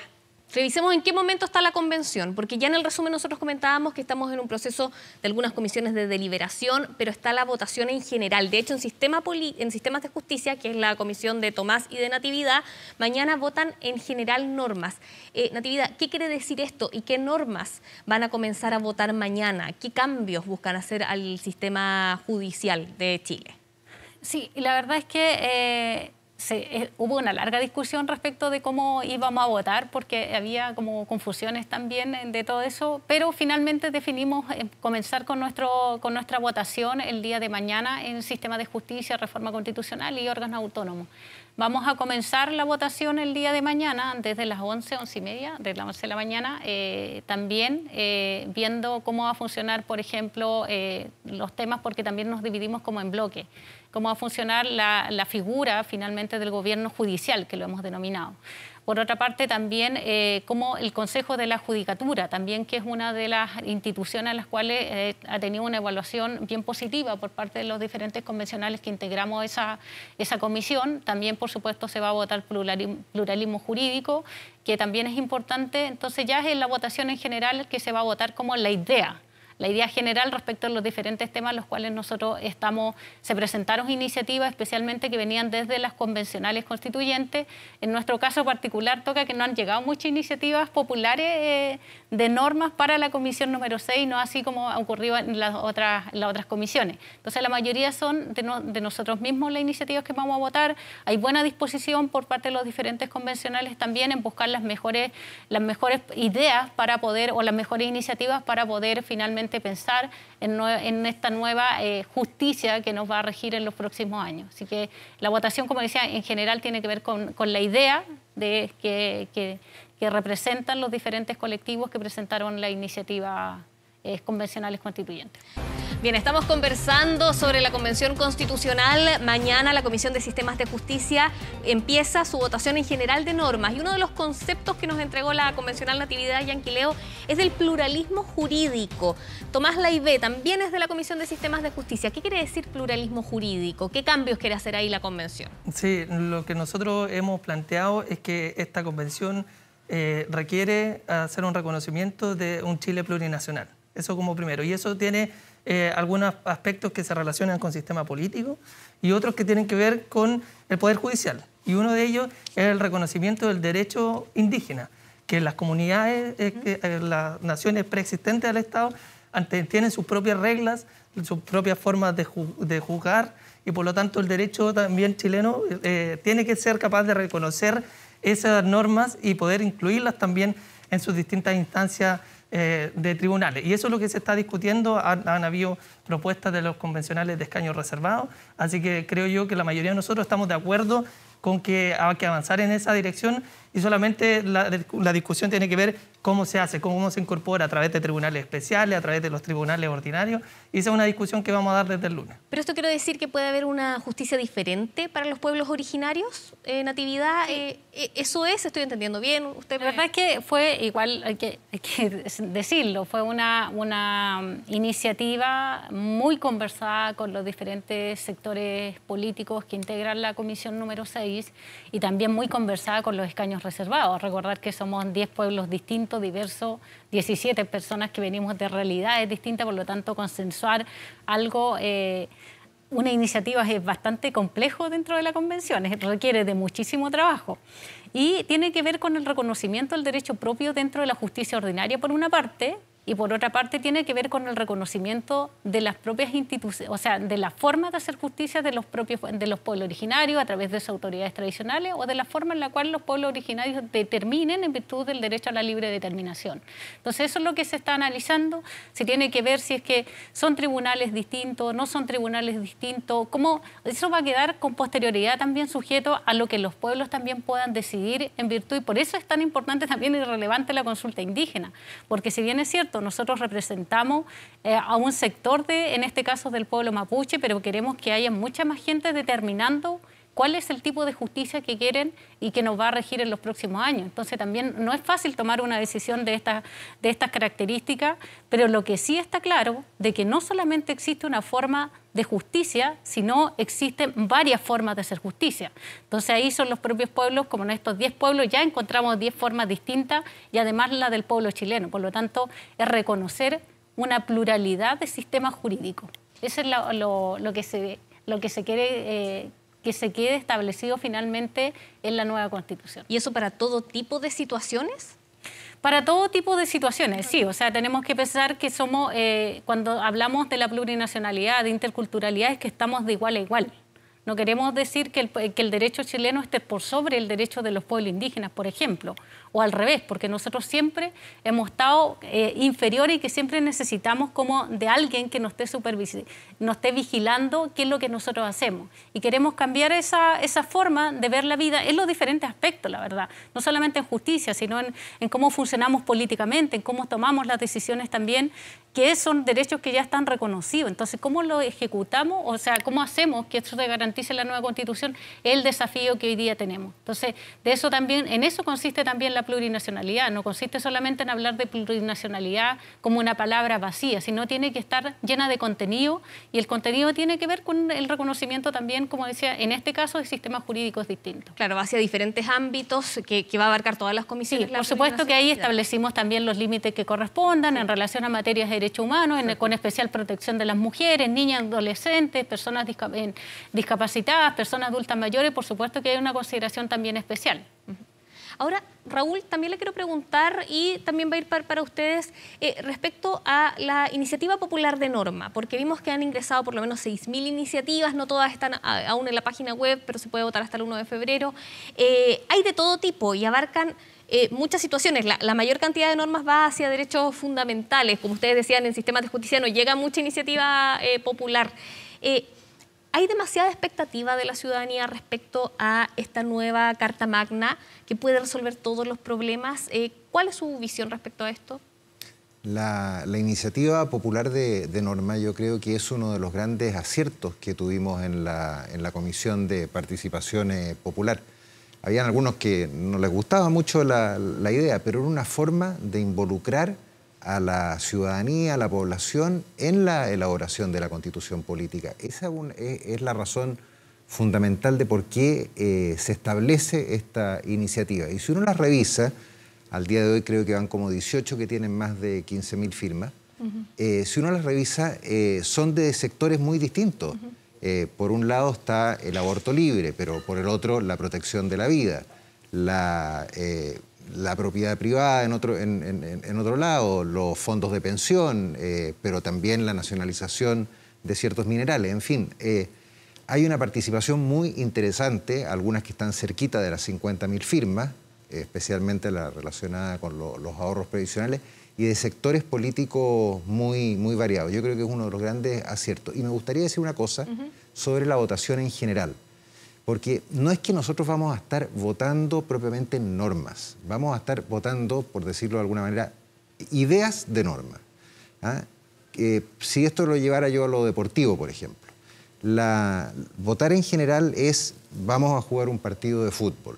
Revisemos en qué momento está la convención, porque ya en el resumen nosotros comentábamos que estamos en un proceso de algunas comisiones de deliberación, pero está la votación en general. De hecho, en, sistema en sistemas de justicia, que es la comisión de Tomás y de Natividad, mañana votan en general normas. Eh, Natividad, ¿qué quiere decir esto y qué normas van a comenzar a votar mañana? ¿Qué cambios buscan hacer al sistema judicial de Chile? Sí, la verdad es que... Eh, eh, hubo una larga discusión respecto de cómo íbamos a votar, porque había como confusiones también eh, de todo eso, pero finalmente definimos eh, comenzar con, nuestro, con nuestra votación el día de mañana en sistema de justicia, reforma constitucional y órganos autónomos. Vamos a comenzar la votación el día de mañana, antes de las 11, 11 y media, de las 11 de la mañana, eh, también eh, viendo cómo va a funcionar, por ejemplo, eh, los temas, porque también nos dividimos como en bloques, cómo va a funcionar la figura finalmente del gobierno judicial, que lo hemos denominado. Por otra parte, también eh, como el Consejo de la Judicatura, también que es una de las instituciones a las cuales eh, ha tenido una evaluación bien positiva por parte de los diferentes convencionales que integramos esa, comisión. También, por supuesto, se va a votar pluralismo, pluralismo jurídico, que también es importante. Entonces ya es en la votación en general que se va a votar como la idea la idea general respecto a los diferentes temas los cuales nosotros estamos, se presentaron iniciativas especialmente que venían desde las convencionales constituyentes. En nuestro caso particular toca que no han llegado muchas iniciativas populares eh, de normas para la comisión número 6, no así como ha ocurrido en las otras, las otras comisiones. Entonces la mayoría son de, de nosotros mismos las iniciativas que vamos a votar. Hay buena disposición por parte de los diferentes convencionales también en buscar las mejores, las mejores ideas para poder o las mejores iniciativas para poder finalmente pensar en, esta nueva eh, justicia que nos va a regir en los próximos años. Así que la votación, como decía, en general tiene que ver con, la idea de que representan los diferentes colectivos que presentaron la iniciativa convencionales constituyentes. Bien, estamos conversando sobre la Convención Constitucional. Mañana la Comisión de Sistemas de Justicia empieza su votación en general de normas. Y uno de los conceptos que nos entregó la Convencional Natividad Anquileo es el pluralismo jurídico. Tomás Laivé también es de la Comisión de Sistemas de Justicia. ¿Qué quiere decir pluralismo jurídico? ¿Qué cambios quiere hacer ahí la Convención? Sí, lo que nosotros hemos planteado es que esta Convención eh, requiere hacer un reconocimiento de un Chile plurinacional. Eso como primero. Y eso tiene eh, algunos aspectos que se relacionan con sistema político y otros que tienen que ver con el Poder Judicial. Y uno de ellos es el reconocimiento del derecho indígena, que las comunidades, eh, eh, las naciones preexistentes del Estado tienen sus propias reglas, sus propias formas de, de juzgar y por lo tanto el derecho también chileno tiene que ser capaz de reconocer esas normas y poder incluirlas también en sus distintas instancias eh, de tribunales. Y eso es lo que se está discutiendo. Han, han habido propuestas de los convencionales de escaños reservados, así que creo yo que la mayoría de nosotros estamos de acuerdo con que hay que avanzar en esa dirección y solamente la, discusión tiene que ver cómo se hace, cómo se incorpora a través de tribunales especiales, a través de los tribunales ordinarios. Y esa es una discusión que vamos a dar desde el lunes. Pero esto quiere decir que puede haber una justicia diferente para los pueblos originarios, eh, Natividad. Eh, eh, eso es, estoy entendiendo bien. Usted... La verdad es que fue igual, hay que, que decirlo, fue una, una mm, iniciativa muy conversada con los diferentes sectores políticos que integran la comisión número 6 y también muy conversada con los escaños Reservado. Recordar que somos 10 pueblos distintos, diversos, 17 personas que venimos de realidades distintas, por lo tanto, consensuar algo... Eh, una iniciativa es bastante complejo dentro de la convención, requiere de muchísimo trabajo y tiene que ver con el reconocimiento del derecho propio dentro de la justicia ordinaria por una parte, y por otra parte tiene que ver con el reconocimiento de las propias instituciones, o sea, de la forma de hacer justicia de los propios de los pueblos originarios a través de sus autoridades tradicionales o de la forma en la cual los pueblos originarios determinen en virtud del derecho a la libre determinación. Entonces, eso es lo que se está analizando, se tiene que ver si es que son tribunales distintos, no son tribunales distintos, cómo eso va a quedar con posterioridad también sujeto a lo que los pueblos también puedan decidir en virtud y por eso es tan importante también y relevante la consulta indígena, porque si bien es cierto nosotros representamos eh, a un sector, de, en este caso del pueblo mapuche, pero queremos que haya mucha más gente determinando cuál es el tipo de justicia que quieren y que nos va a regir en los próximos años. Entonces también no es fácil tomar una decisión de, de estas características, pero lo que sí está claro de que no solamente existe una forma de justicia, sino existen varias formas de hacer justicia. Entonces ahí son los propios pueblos, como en estos 10 pueblos ya encontramos 10 formas distintas y además la del pueblo chileno. Por lo tanto, es reconocer una pluralidad de sistemas jurídicos. Eso es lo, que se lo que se quiere eh, que se quede establecido finalmente en la nueva Constitución. ¿Y eso para todo tipo de situaciones? Para todo tipo de situaciones, sí. O sea, tenemos que pensar que somos, eh, cuando hablamos de la plurinacionalidad, de interculturalidad, es que estamos de igual a igual. No queremos decir que el, que el, derecho chileno esté por sobre el derecho de los pueblos indígenas, por ejemplo, o al revés, porque nosotros siempre hemos estado eh, inferiores y que siempre necesitamos como de alguien que nos esté, supervisi nos esté vigilando qué es lo que nosotros hacemos. Y queremos cambiar esa, esa forma de ver la vida en los diferentes aspectos, la verdad, no solamente en justicia, sino en, cómo funcionamos políticamente, en cómo tomamos las decisiones también que son derechos que ya están reconocidos. Entonces, ¿cómo lo ejecutamos? O sea, ¿cómo hacemos que esto se garantice la nueva constitución? el desafío que hoy día tenemos. Entonces, de eso también, en eso consiste también la la plurinacionalidad. No consiste solamente en hablar de plurinacionalidad como una palabra vacía, sino tiene que estar llena de contenido y el contenido tiene que ver con el reconocimiento también, como decía, en este caso, de sistemas jurídicos distintos. Claro, hacia diferentes ámbitos que, va a abarcar todas las comisiones. por supuesto que ahí establecimos también los límites que correspondan en relación a materias de derechos humanos, con especial protección de las mujeres, niñas, adolescentes, personas discapacitadas, personas adultas mayores, por supuesto que hay una consideración también especial. Ahora, Raúl, también le quiero preguntar y también va a ir para, ustedes eh, respecto a la iniciativa popular de norma, porque vimos que han ingresado por lo menos 6.000 iniciativas, no todas están aún en la página web, pero se puede votar hasta el 1 de febrero. Eh, hay de todo tipo y abarcan... Eh, muchas situaciones. La, mayor cantidad de normas va hacia derechos fundamentales. Como ustedes decían, en sistemas de justicia no llega mucha iniciativa popular hay demasiada expectativa de la ciudadanía respecto a esta nueva Carta Magna que puede resolver todos los problemas. Eh, ¿Cuál es su visión respecto a esto? La, iniciativa popular de, norma yo creo que es uno de los grandes aciertos que tuvimos en la, Comisión de Participación Popular. Habían algunos que no les gustaba mucho la, la idea, pero era una forma de involucrar a la ciudadanía, a la población, en la elaboración de la constitución política. Esa es la razón fundamental de por qué eh, se establece esta iniciativa. Y si uno las revisa, al día de hoy creo que van como 18 que tienen más de 15.000 firmas, eh, si uno las revisa, eh, son de sectores muy distintos. por un lado está el aborto libre, pero por el otro la protección de la vida, la la propiedad privada en otro, en, otro lado, los fondos de pensión, eh, pero también la nacionalización de ciertos minerales. En fin, eh, hay una participación muy interesante, algunas que están cerquita de las 50.000 firmas, especialmente la relacionada con los ahorros previsionales, y de sectores políticos muy, muy variados. Yo creo que es uno de los grandes aciertos. Y me gustaría decir una cosa sobre la votación en general. Porque no es que nosotros vamos a estar votando propiamente normas, vamos a estar votando, por decirlo de alguna manera, ideas de normas. ¿ah? si esto lo llevara yo a lo deportivo, por ejemplo, votar en general es vamos a jugar un partido de fútbol,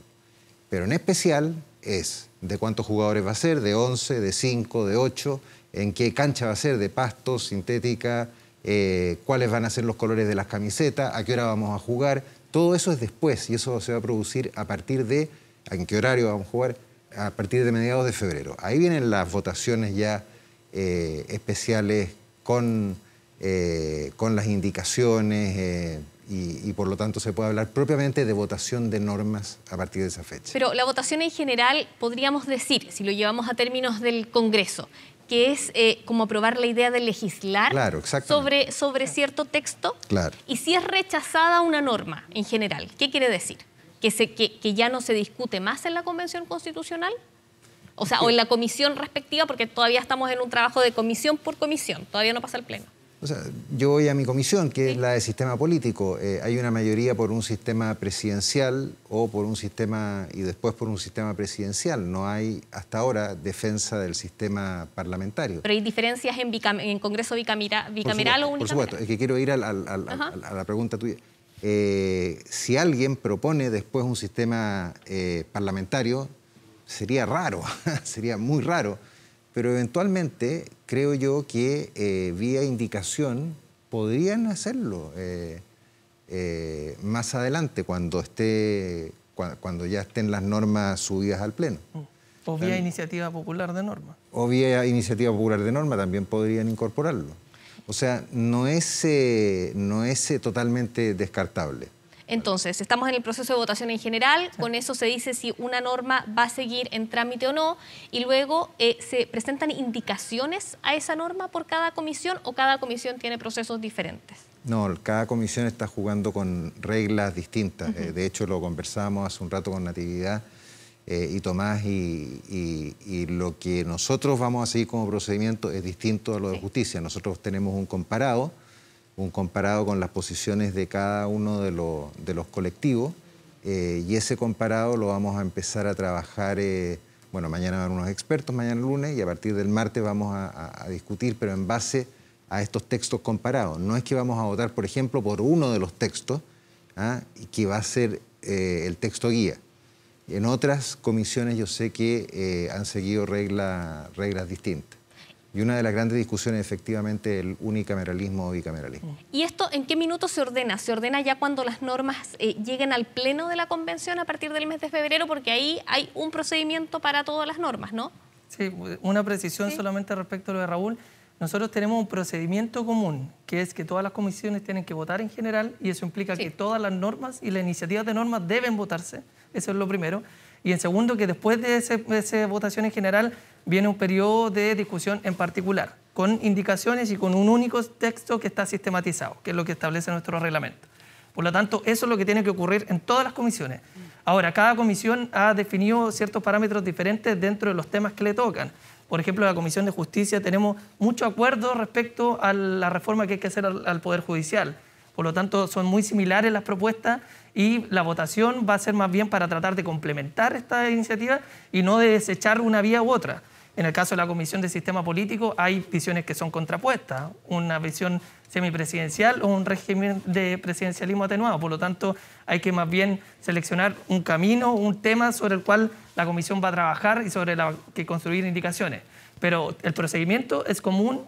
pero en especial es de cuántos jugadores va a ser, de 11, de 5, de 8, en qué cancha va a ser, de pasto, sintética, eh, cuáles van a ser los colores de las camisetas, a qué hora vamos a jugar todo eso es después y eso se va a producir a partir de, ¿en qué horario vamos a jugar? A partir de mediados de febrero. Ahí vienen las votaciones ya eh, especiales con, eh, con las indicaciones eh, y, por lo tanto se puede hablar propiamente de votación de normas a partir de esa fecha. Pero la votación en general, podríamos decir, si lo llevamos a términos del Congreso, que es eh, como aprobar la idea de legislar sobre, sobre cierto texto. Y si es rechazada una norma en general, ¿qué quiere decir? ¿Que, se, que, que ya no se discute más en la Convención Constitucional? O sea, o en la comisión respectiva, porque todavía estamos en un trabajo de comisión por comisión, todavía no pasa el pleno yo voy a mi comisión, que es la de sistema político. Eh, hay una mayoría por un sistema presidencial o por un sistema y después por un sistema presidencial. No hay hasta ahora defensa del sistema parlamentario. Pero hay diferencias en, Congreso bicameral o unicameral. Por supuesto, es que quiero ir a la pregunta tuya. Eh, si alguien propone después un sistema eh, parlamentario, sería raro, sería muy raro pero eventualmente creo yo que eh, vía indicación podrían hacerlo eh, eh, más adelante, cuando, esté, cuando ya estén las normas subidas al Pleno. Mm. O vía iniciativa popular de norma. O vía iniciativa popular de norma también podrían incorporarlo. O sea, no no es totalmente descartable. Entonces, estamos en el proceso de votación en general, con eso se dice si una norma va a seguir en trámite o no, y luego eh, se presentan indicaciones a esa norma por cada comisión o cada comisión tiene procesos diferentes. No, cada comisión está jugando con reglas distintas. Eh, de hecho, lo conversábamos hace un rato con Natividad eh, y Tomás, y, lo que nosotros vamos a seguir como procedimiento es distinto a lo de justicia. Nosotros tenemos un comparado un comparado con las posiciones de cada uno de, los colectivos. Eh, y ese comparado lo vamos a empezar a trabajar, eh, bueno, mañana van unos expertos, mañana lunes, y a partir del martes vamos a, discutir, pero en base a estos textos comparados. No es que vamos a votar, por ejemplo, por uno de los textos, ¿ah? que va a ser eh, el texto guía. En otras comisiones yo sé que han seguido reglas distintas. Y una de las grandes discusiones efectivamente el unicameralismo o bicameralismo. Mm. ¿Y esto en qué minuto se ordena? ¿Se ordena ya cuando las normas eh, lleguen al pleno de la convención a partir del mes de febrero? Porque ahí hay un procedimiento para todas las normas, ¿no? Sí, una precisión solamente respecto a lo de Raúl. Nosotros tenemos un procedimiento común, que es que todas las comisiones tienen que votar en general y eso implica que todas las normas y las iniciativas de normas deben votarse. Eso es lo primero. Y en segundo, que después de, de esa votación en general viene un periodo de discusión en particular, con indicaciones y con un único texto que está sistematizado, que es lo que establece nuestro reglamento. Por lo tanto, eso es lo que tiene que ocurrir en todas las comisiones. Ahora, cada comisión ha definido ciertos parámetros diferentes dentro de los temas que le tocan. Por ejemplo, la Comisión de Justicia tenemos mucho acuerdo respecto a la reforma que hay que hacer al, al Poder Judicial. Por lo tanto, son muy similares las propuestas y la votación va a ser más bien para tratar de complementar esta iniciativa y no de desechar una vía u otra. En el caso de la Comisión de Sistema Político hay visiones que son contrapuestas, una visión semipresidencial o un régimen de presidencialismo atenuado. Por lo tanto, hay que más bien seleccionar un camino, un tema sobre el cual la Comisión va a trabajar y sobre el que construir indicaciones. Pero el procedimiento es común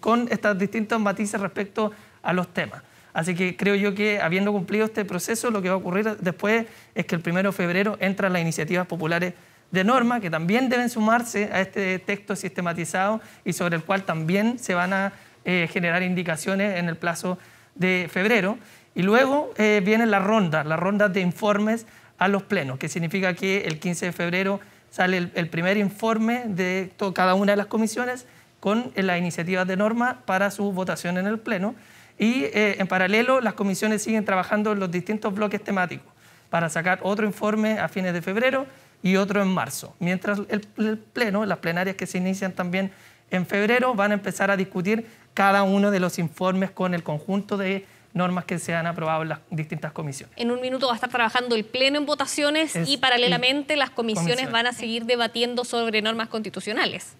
con estas distintas matices respecto a los temas. Así que creo yo que habiendo cumplido este proceso, lo que va a ocurrir después es que el 1 de febrero entran las iniciativas populares de norma que también deben sumarse a este texto sistematizado y sobre el cual también se van a eh, generar indicaciones en el plazo de febrero. Y luego eh, vienen las rondas, las rondas de informes a los plenos, que significa que el 15 de febrero sale el, primer informe de cada una de las comisiones con eh, las iniciativas de norma para su votación en el pleno. Y en paralelo las comisiones siguen trabajando en los distintos bloques temáticos para sacar otro informe a fines de febrero y otro en marzo. Mientras el, Pleno, las plenarias que se inician también en febrero, van a empezar a discutir cada uno de los informes con el conjunto de normas que se han aprobado en las distintas comisiones. En un minuto va a estar trabajando el Pleno en votaciones y paralelamente las comisiones, van a seguir debatiendo sobre normas constitucionales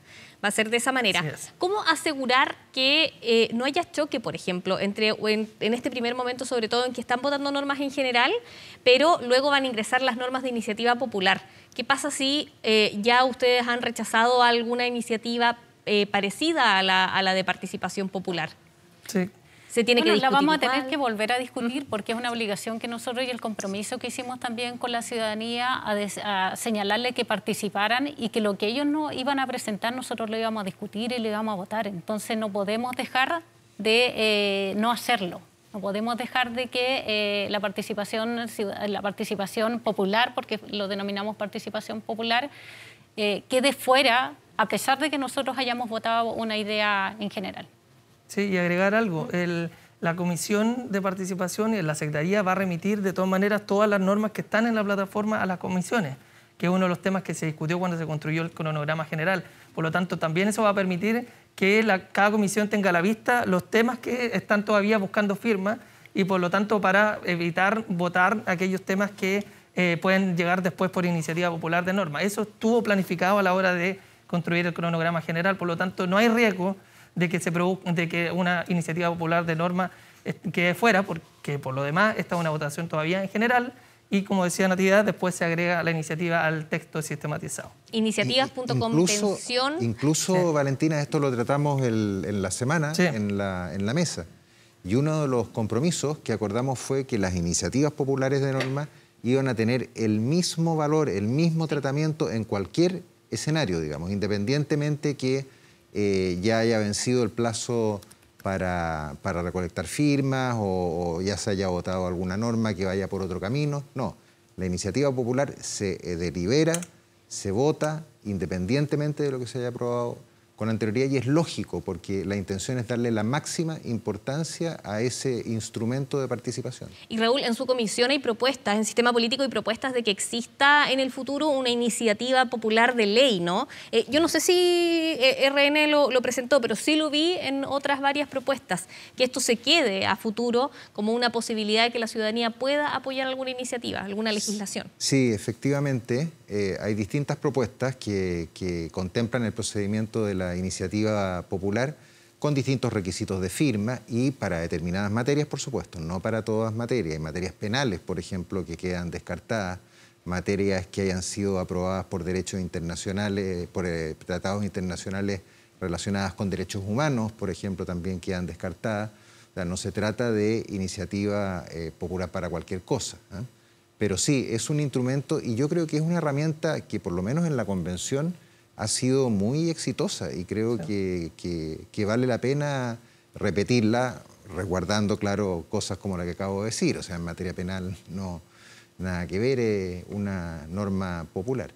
va a ser de esa manera. ¿Cómo asegurar que eh, no haya choque, por ejemplo, entre en, este primer momento, sobre todo en que están votando normas en general, pero luego van a ingresar las normas de iniciativa popular? ¿Qué pasa si eh, ya ustedes han rechazado alguna iniciativa eh, parecida a la, a la de participación popular? Sí, se tiene que La vamos a tener que volver a discutir porque es una obligación que nosotros y el compromiso que hicimos también con la ciudadanía a, señalarle que participaran y que lo que ellos no iban a presentar nosotros lo íbamos a discutir y lo íbamos a votar. Entonces no podemos dejar de eh, no hacerlo. No podemos dejar de que eh, la, participación, la participación popular, porque lo denominamos participación popular, eh, quede fuera, a pesar de que nosotros hayamos votado una idea en general. ¿sí? y agregar algo. la comisión de participación y la Secretaría va a remitir de todas maneras todas las normas que están en la plataforma a las comisiones, que es uno de los temas que se discutió cuando se construyó el cronograma general. Por lo tanto, también eso va a permitir que cada comisión tenga a la vista los temas que están todavía buscando firmas y por lo tanto para evitar votar aquellos temas que eh, pueden llegar después por iniciativa popular de norma. Eso estuvo planificado a la hora de construir el cronograma general, por lo tanto no hay riesgo de que, se de que una iniciativa popular de norma quede fuera, porque por lo demás está una votación todavía en general y como decía Natividad, después se agrega la iniciativa al texto sistematizado. Iniciativas.com Incluso, incluso Valentina, esto lo tratamos en la semana, en, la, en la mesa. Y uno de los compromisos que acordamos fue que las iniciativas populares de norma iban a tener el mismo valor, el mismo tratamiento en cualquier escenario, digamos, independientemente que eh, ya haya vencido el plazo para, recolectar firmas o, ya se haya votado alguna norma que vaya por otro camino. No, la iniciativa popular se eh, delibera, se vota independientemente de lo que se haya aprobado con anterioridad y es lógico porque la intención es darle la máxima importancia a ese instrumento de participación. Y Raúl, en su comisión hay propuestas, en sistema político hay propuestas de que exista en el futuro una iniciativa popular de ley, ¿no? Eh, yo no sé si eh, RN lo, presentó, pero sí lo vi en otras varias propuestas, que esto se quede a futuro como una posibilidad de que la ciudadanía pueda apoyar alguna iniciativa, alguna legislación. Sí, efectivamente, eh, hay distintas propuestas que contemplan el procedimiento de la iniciativa popular con distintos requisitos de firma y para determinadas materias, por supuesto, no para todas materias. Hay materias penales, por ejemplo, que quedan descartadas, materias que hayan sido aprobadas por derechos internacionales, por eh, tratados internacionales relacionadas con derechos humanos, por ejemplo, también quedan descartadas. no se trata de iniciativa eh, popular para cualquier cosa. ¿eh? Pero sí, es un instrumento y yo creo que es una herramienta que por lo menos en la convención ha sido muy exitosa y creo que, vale la pena repetirla, resguardando, claro, cosas como la que acabo de decir. O sea, en materia penal no nada que ver, es una norma popular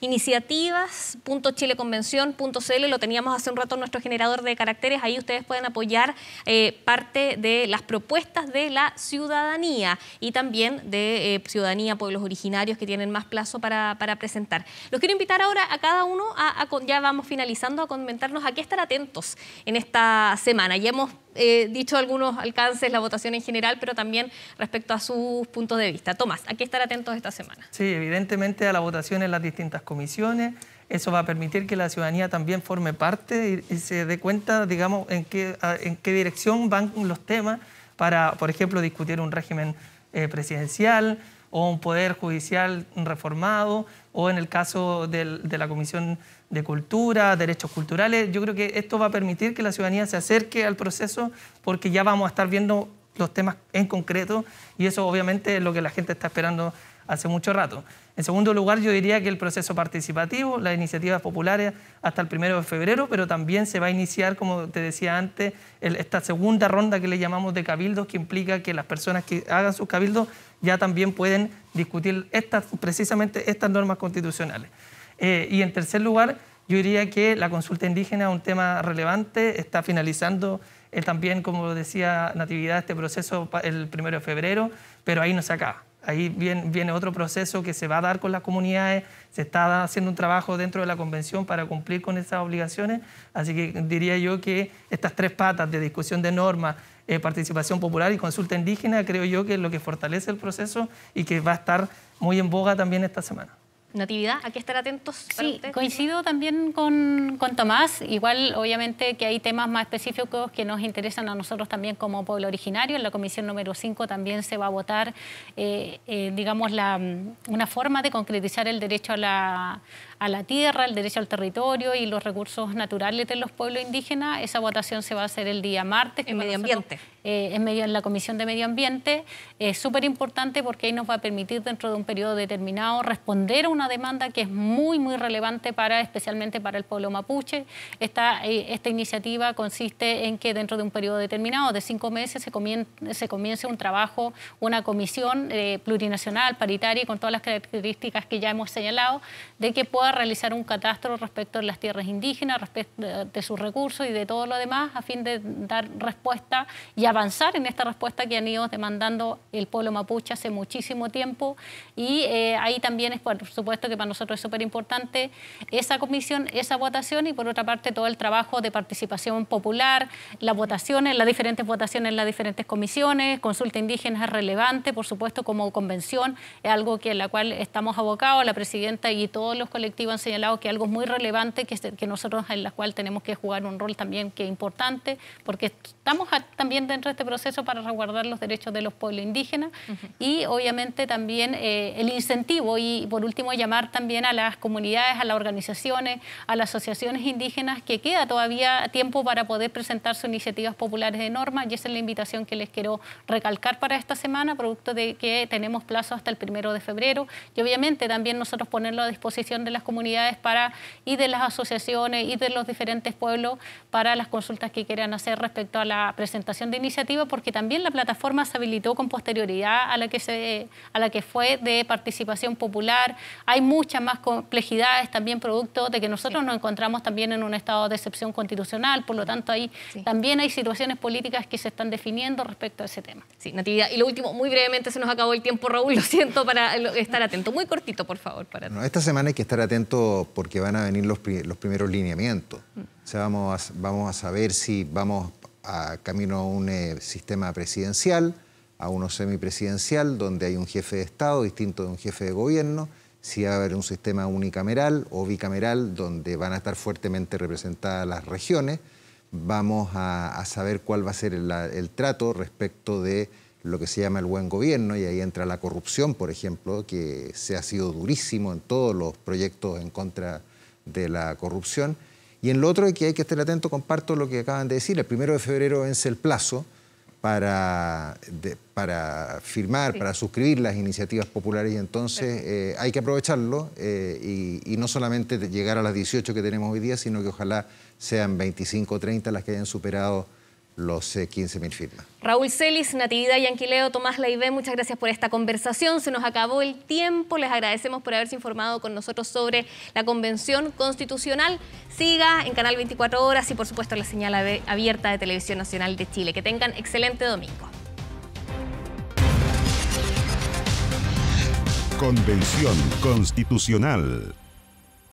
iniciativas.chileconvención.cl, lo teníamos hace un rato en nuestro generador de caracteres, ahí ustedes pueden apoyar eh, parte de las propuestas de la ciudadanía y también de eh, ciudadanía, pueblos originarios que tienen más plazo para, presentar. Los quiero invitar ahora a cada uno, a, ya vamos finalizando, a comentarnos a qué estar atentos en esta semana. Ya hemos dicho algunos alcances, la votación en general, pero también respecto a sus puntos de vista. Tomás, hay que estar atentos esta semana. Sí, evidentemente a la votación en las distintas comisiones. Eso va a permitir que la ciudadanía también forme parte y, se dé cuenta, digamos, en qué, en qué dirección van los temas para, por ejemplo, discutir un régimen eh, presidencial o un poder judicial reformado o en el caso de la comisión de cultura, derechos culturales. Yo creo que esto va a permitir que la ciudadanía se acerque al proceso porque ya vamos a estar viendo los temas en concreto y eso obviamente es lo que la gente está esperando hace mucho rato. En segundo lugar, yo diría que el proceso participativo, las iniciativas populares hasta el primero de febrero, pero también se va a iniciar, como te decía antes, esta segunda ronda que le llamamos de cabildos, que implica que las personas que hagan sus cabildos ya también pueden discutir estas, precisamente estas normas constitucionales. Eh, y en tercer lugar, yo diría que la consulta indígena es un tema relevante, está finalizando eh, también, como decía Natividad, este proceso el primero de febrero, pero ahí no se acaba. Ahí viene, otro proceso que se va a dar con las comunidades, se está haciendo un trabajo dentro de la convención para cumplir con esas obligaciones, así que diría yo que estas tres patas de discusión de normas, eh, participación popular y consulta indígena, creo yo que es lo que fortalece el proceso y que va a estar muy en boga también esta semana. Natividad, hay que estar atentos. sí, coincido también con, con, Tomás. Igual, obviamente, que hay temas más específicos que nos interesan a nosotros también como pueblo originario. En la comisión número 5 también se va a votar, eh, eh, digamos, la, una forma de concretizar el derecho a la, a la tierra, el derecho al territorio y los recursos naturales de los pueblos indígenas. Esa votación se va a hacer el día martes. En medio ambiente. Eh, en, en la Comisión de Medio Ambiente. Es súper importante porque ahí nos va a permitir dentro de un periodo determinado responder a una demanda que es muy, muy relevante para, especialmente para el pueblo mapuche. Esta, eh, esta iniciativa consiste en que dentro de un periodo determinado, de cinco meses, se, se comience un trabajo, una comisión eh, plurinacional, paritaria, con todas las características que ya hemos señalado, de que pueda realizar un catastro respecto a las tierras indígenas, respecto de sus recursos y de todo lo demás, a fin de dar respuesta y avanzar en esta respuesta que han ido demandando el pueblo mapuche hace muchísimo tiempo. Y eh, ahí también es, por supuesto, que para nosotros es súper importante esa comisión, esa votación y, por otra parte, todo el trabajo de participación popular, las votaciones, las diferentes votaciones en las diferentes comisiones, consulta indígena es relevante, por supuesto, como convención, es algo que en la cual estamos abocados, la presidenta y todos los colectivos han señalado que algo muy relevante, que, nosotros en la cual tenemos que jugar un rol también que es importante, porque estamos también dentro de este proceso para resguardar los derechos de los pueblos indígenas y obviamente también eh, el incentivo y por último llamar también a las comunidades, a las organizaciones, a las asociaciones indígenas que queda todavía tiempo para poder presentar sus iniciativas populares de norma y esa es la invitación que les quiero recalcar para esta semana, producto de que tenemos plazo hasta el primero de febrero y obviamente también nosotros ponerlo a disposición de las comunidades comunidades para, y de las asociaciones y de los diferentes pueblos para las consultas que quieran hacer respecto a la presentación de iniciativa, porque también la plataforma se habilitó con posterioridad a la que, se, a la que fue de participación popular. Hay muchas más complejidades también producto de que nosotros nos encontramos también en un estado de excepción constitucional, por lo tanto ahí también hay situaciones políticas que se están definiendo respecto a ese tema. Sí, Natividad. Y lo último, muy brevemente, se nos acabó el tiempo, Raúl, lo siento, para estar atento. Muy cortito, por favor. Para... No, esta semana hay que estar atento porque van a venir los, primeros lineamientos. sea, vamos a, saber si vamos a camino a un eh, sistema presidencial, a uno semipresidencial, donde hay un jefe de Estado distinto de un jefe de gobierno, si va a haber un sistema unicameral o bicameral, donde van a estar fuertemente representadas las regiones. Vamos a, saber cuál va a ser el trato respecto de lo que se llama el buen gobierno, y ahí entra la corrupción, por ejemplo, que se ha sido durísimo en todos los proyectos en contra de la corrupción. Y en lo otro que hay que estar atento, comparto lo que acaban de decir, el primero de febrero vence el plazo para, para firmar, para suscribir las iniciativas populares y entonces eh, hay que aprovecharlo eh, y, y, no solamente llegar a las 18 que tenemos hoy día, sino que ojalá sean 25 o 30 las que hayan superado los 15.000 firmas. Raúl Celis, Natividad y Anquileo, Tomás Laivé, muchas gracias por esta conversación. Se nos acabó el tiempo. Les agradecemos por haberse informado con nosotros sobre la Convención Constitucional. Siga en Canal 24 Horas y, por supuesto, la señal abierta de Televisión Nacional de Chile. Que tengan excelente domingo. Convención Constitucional.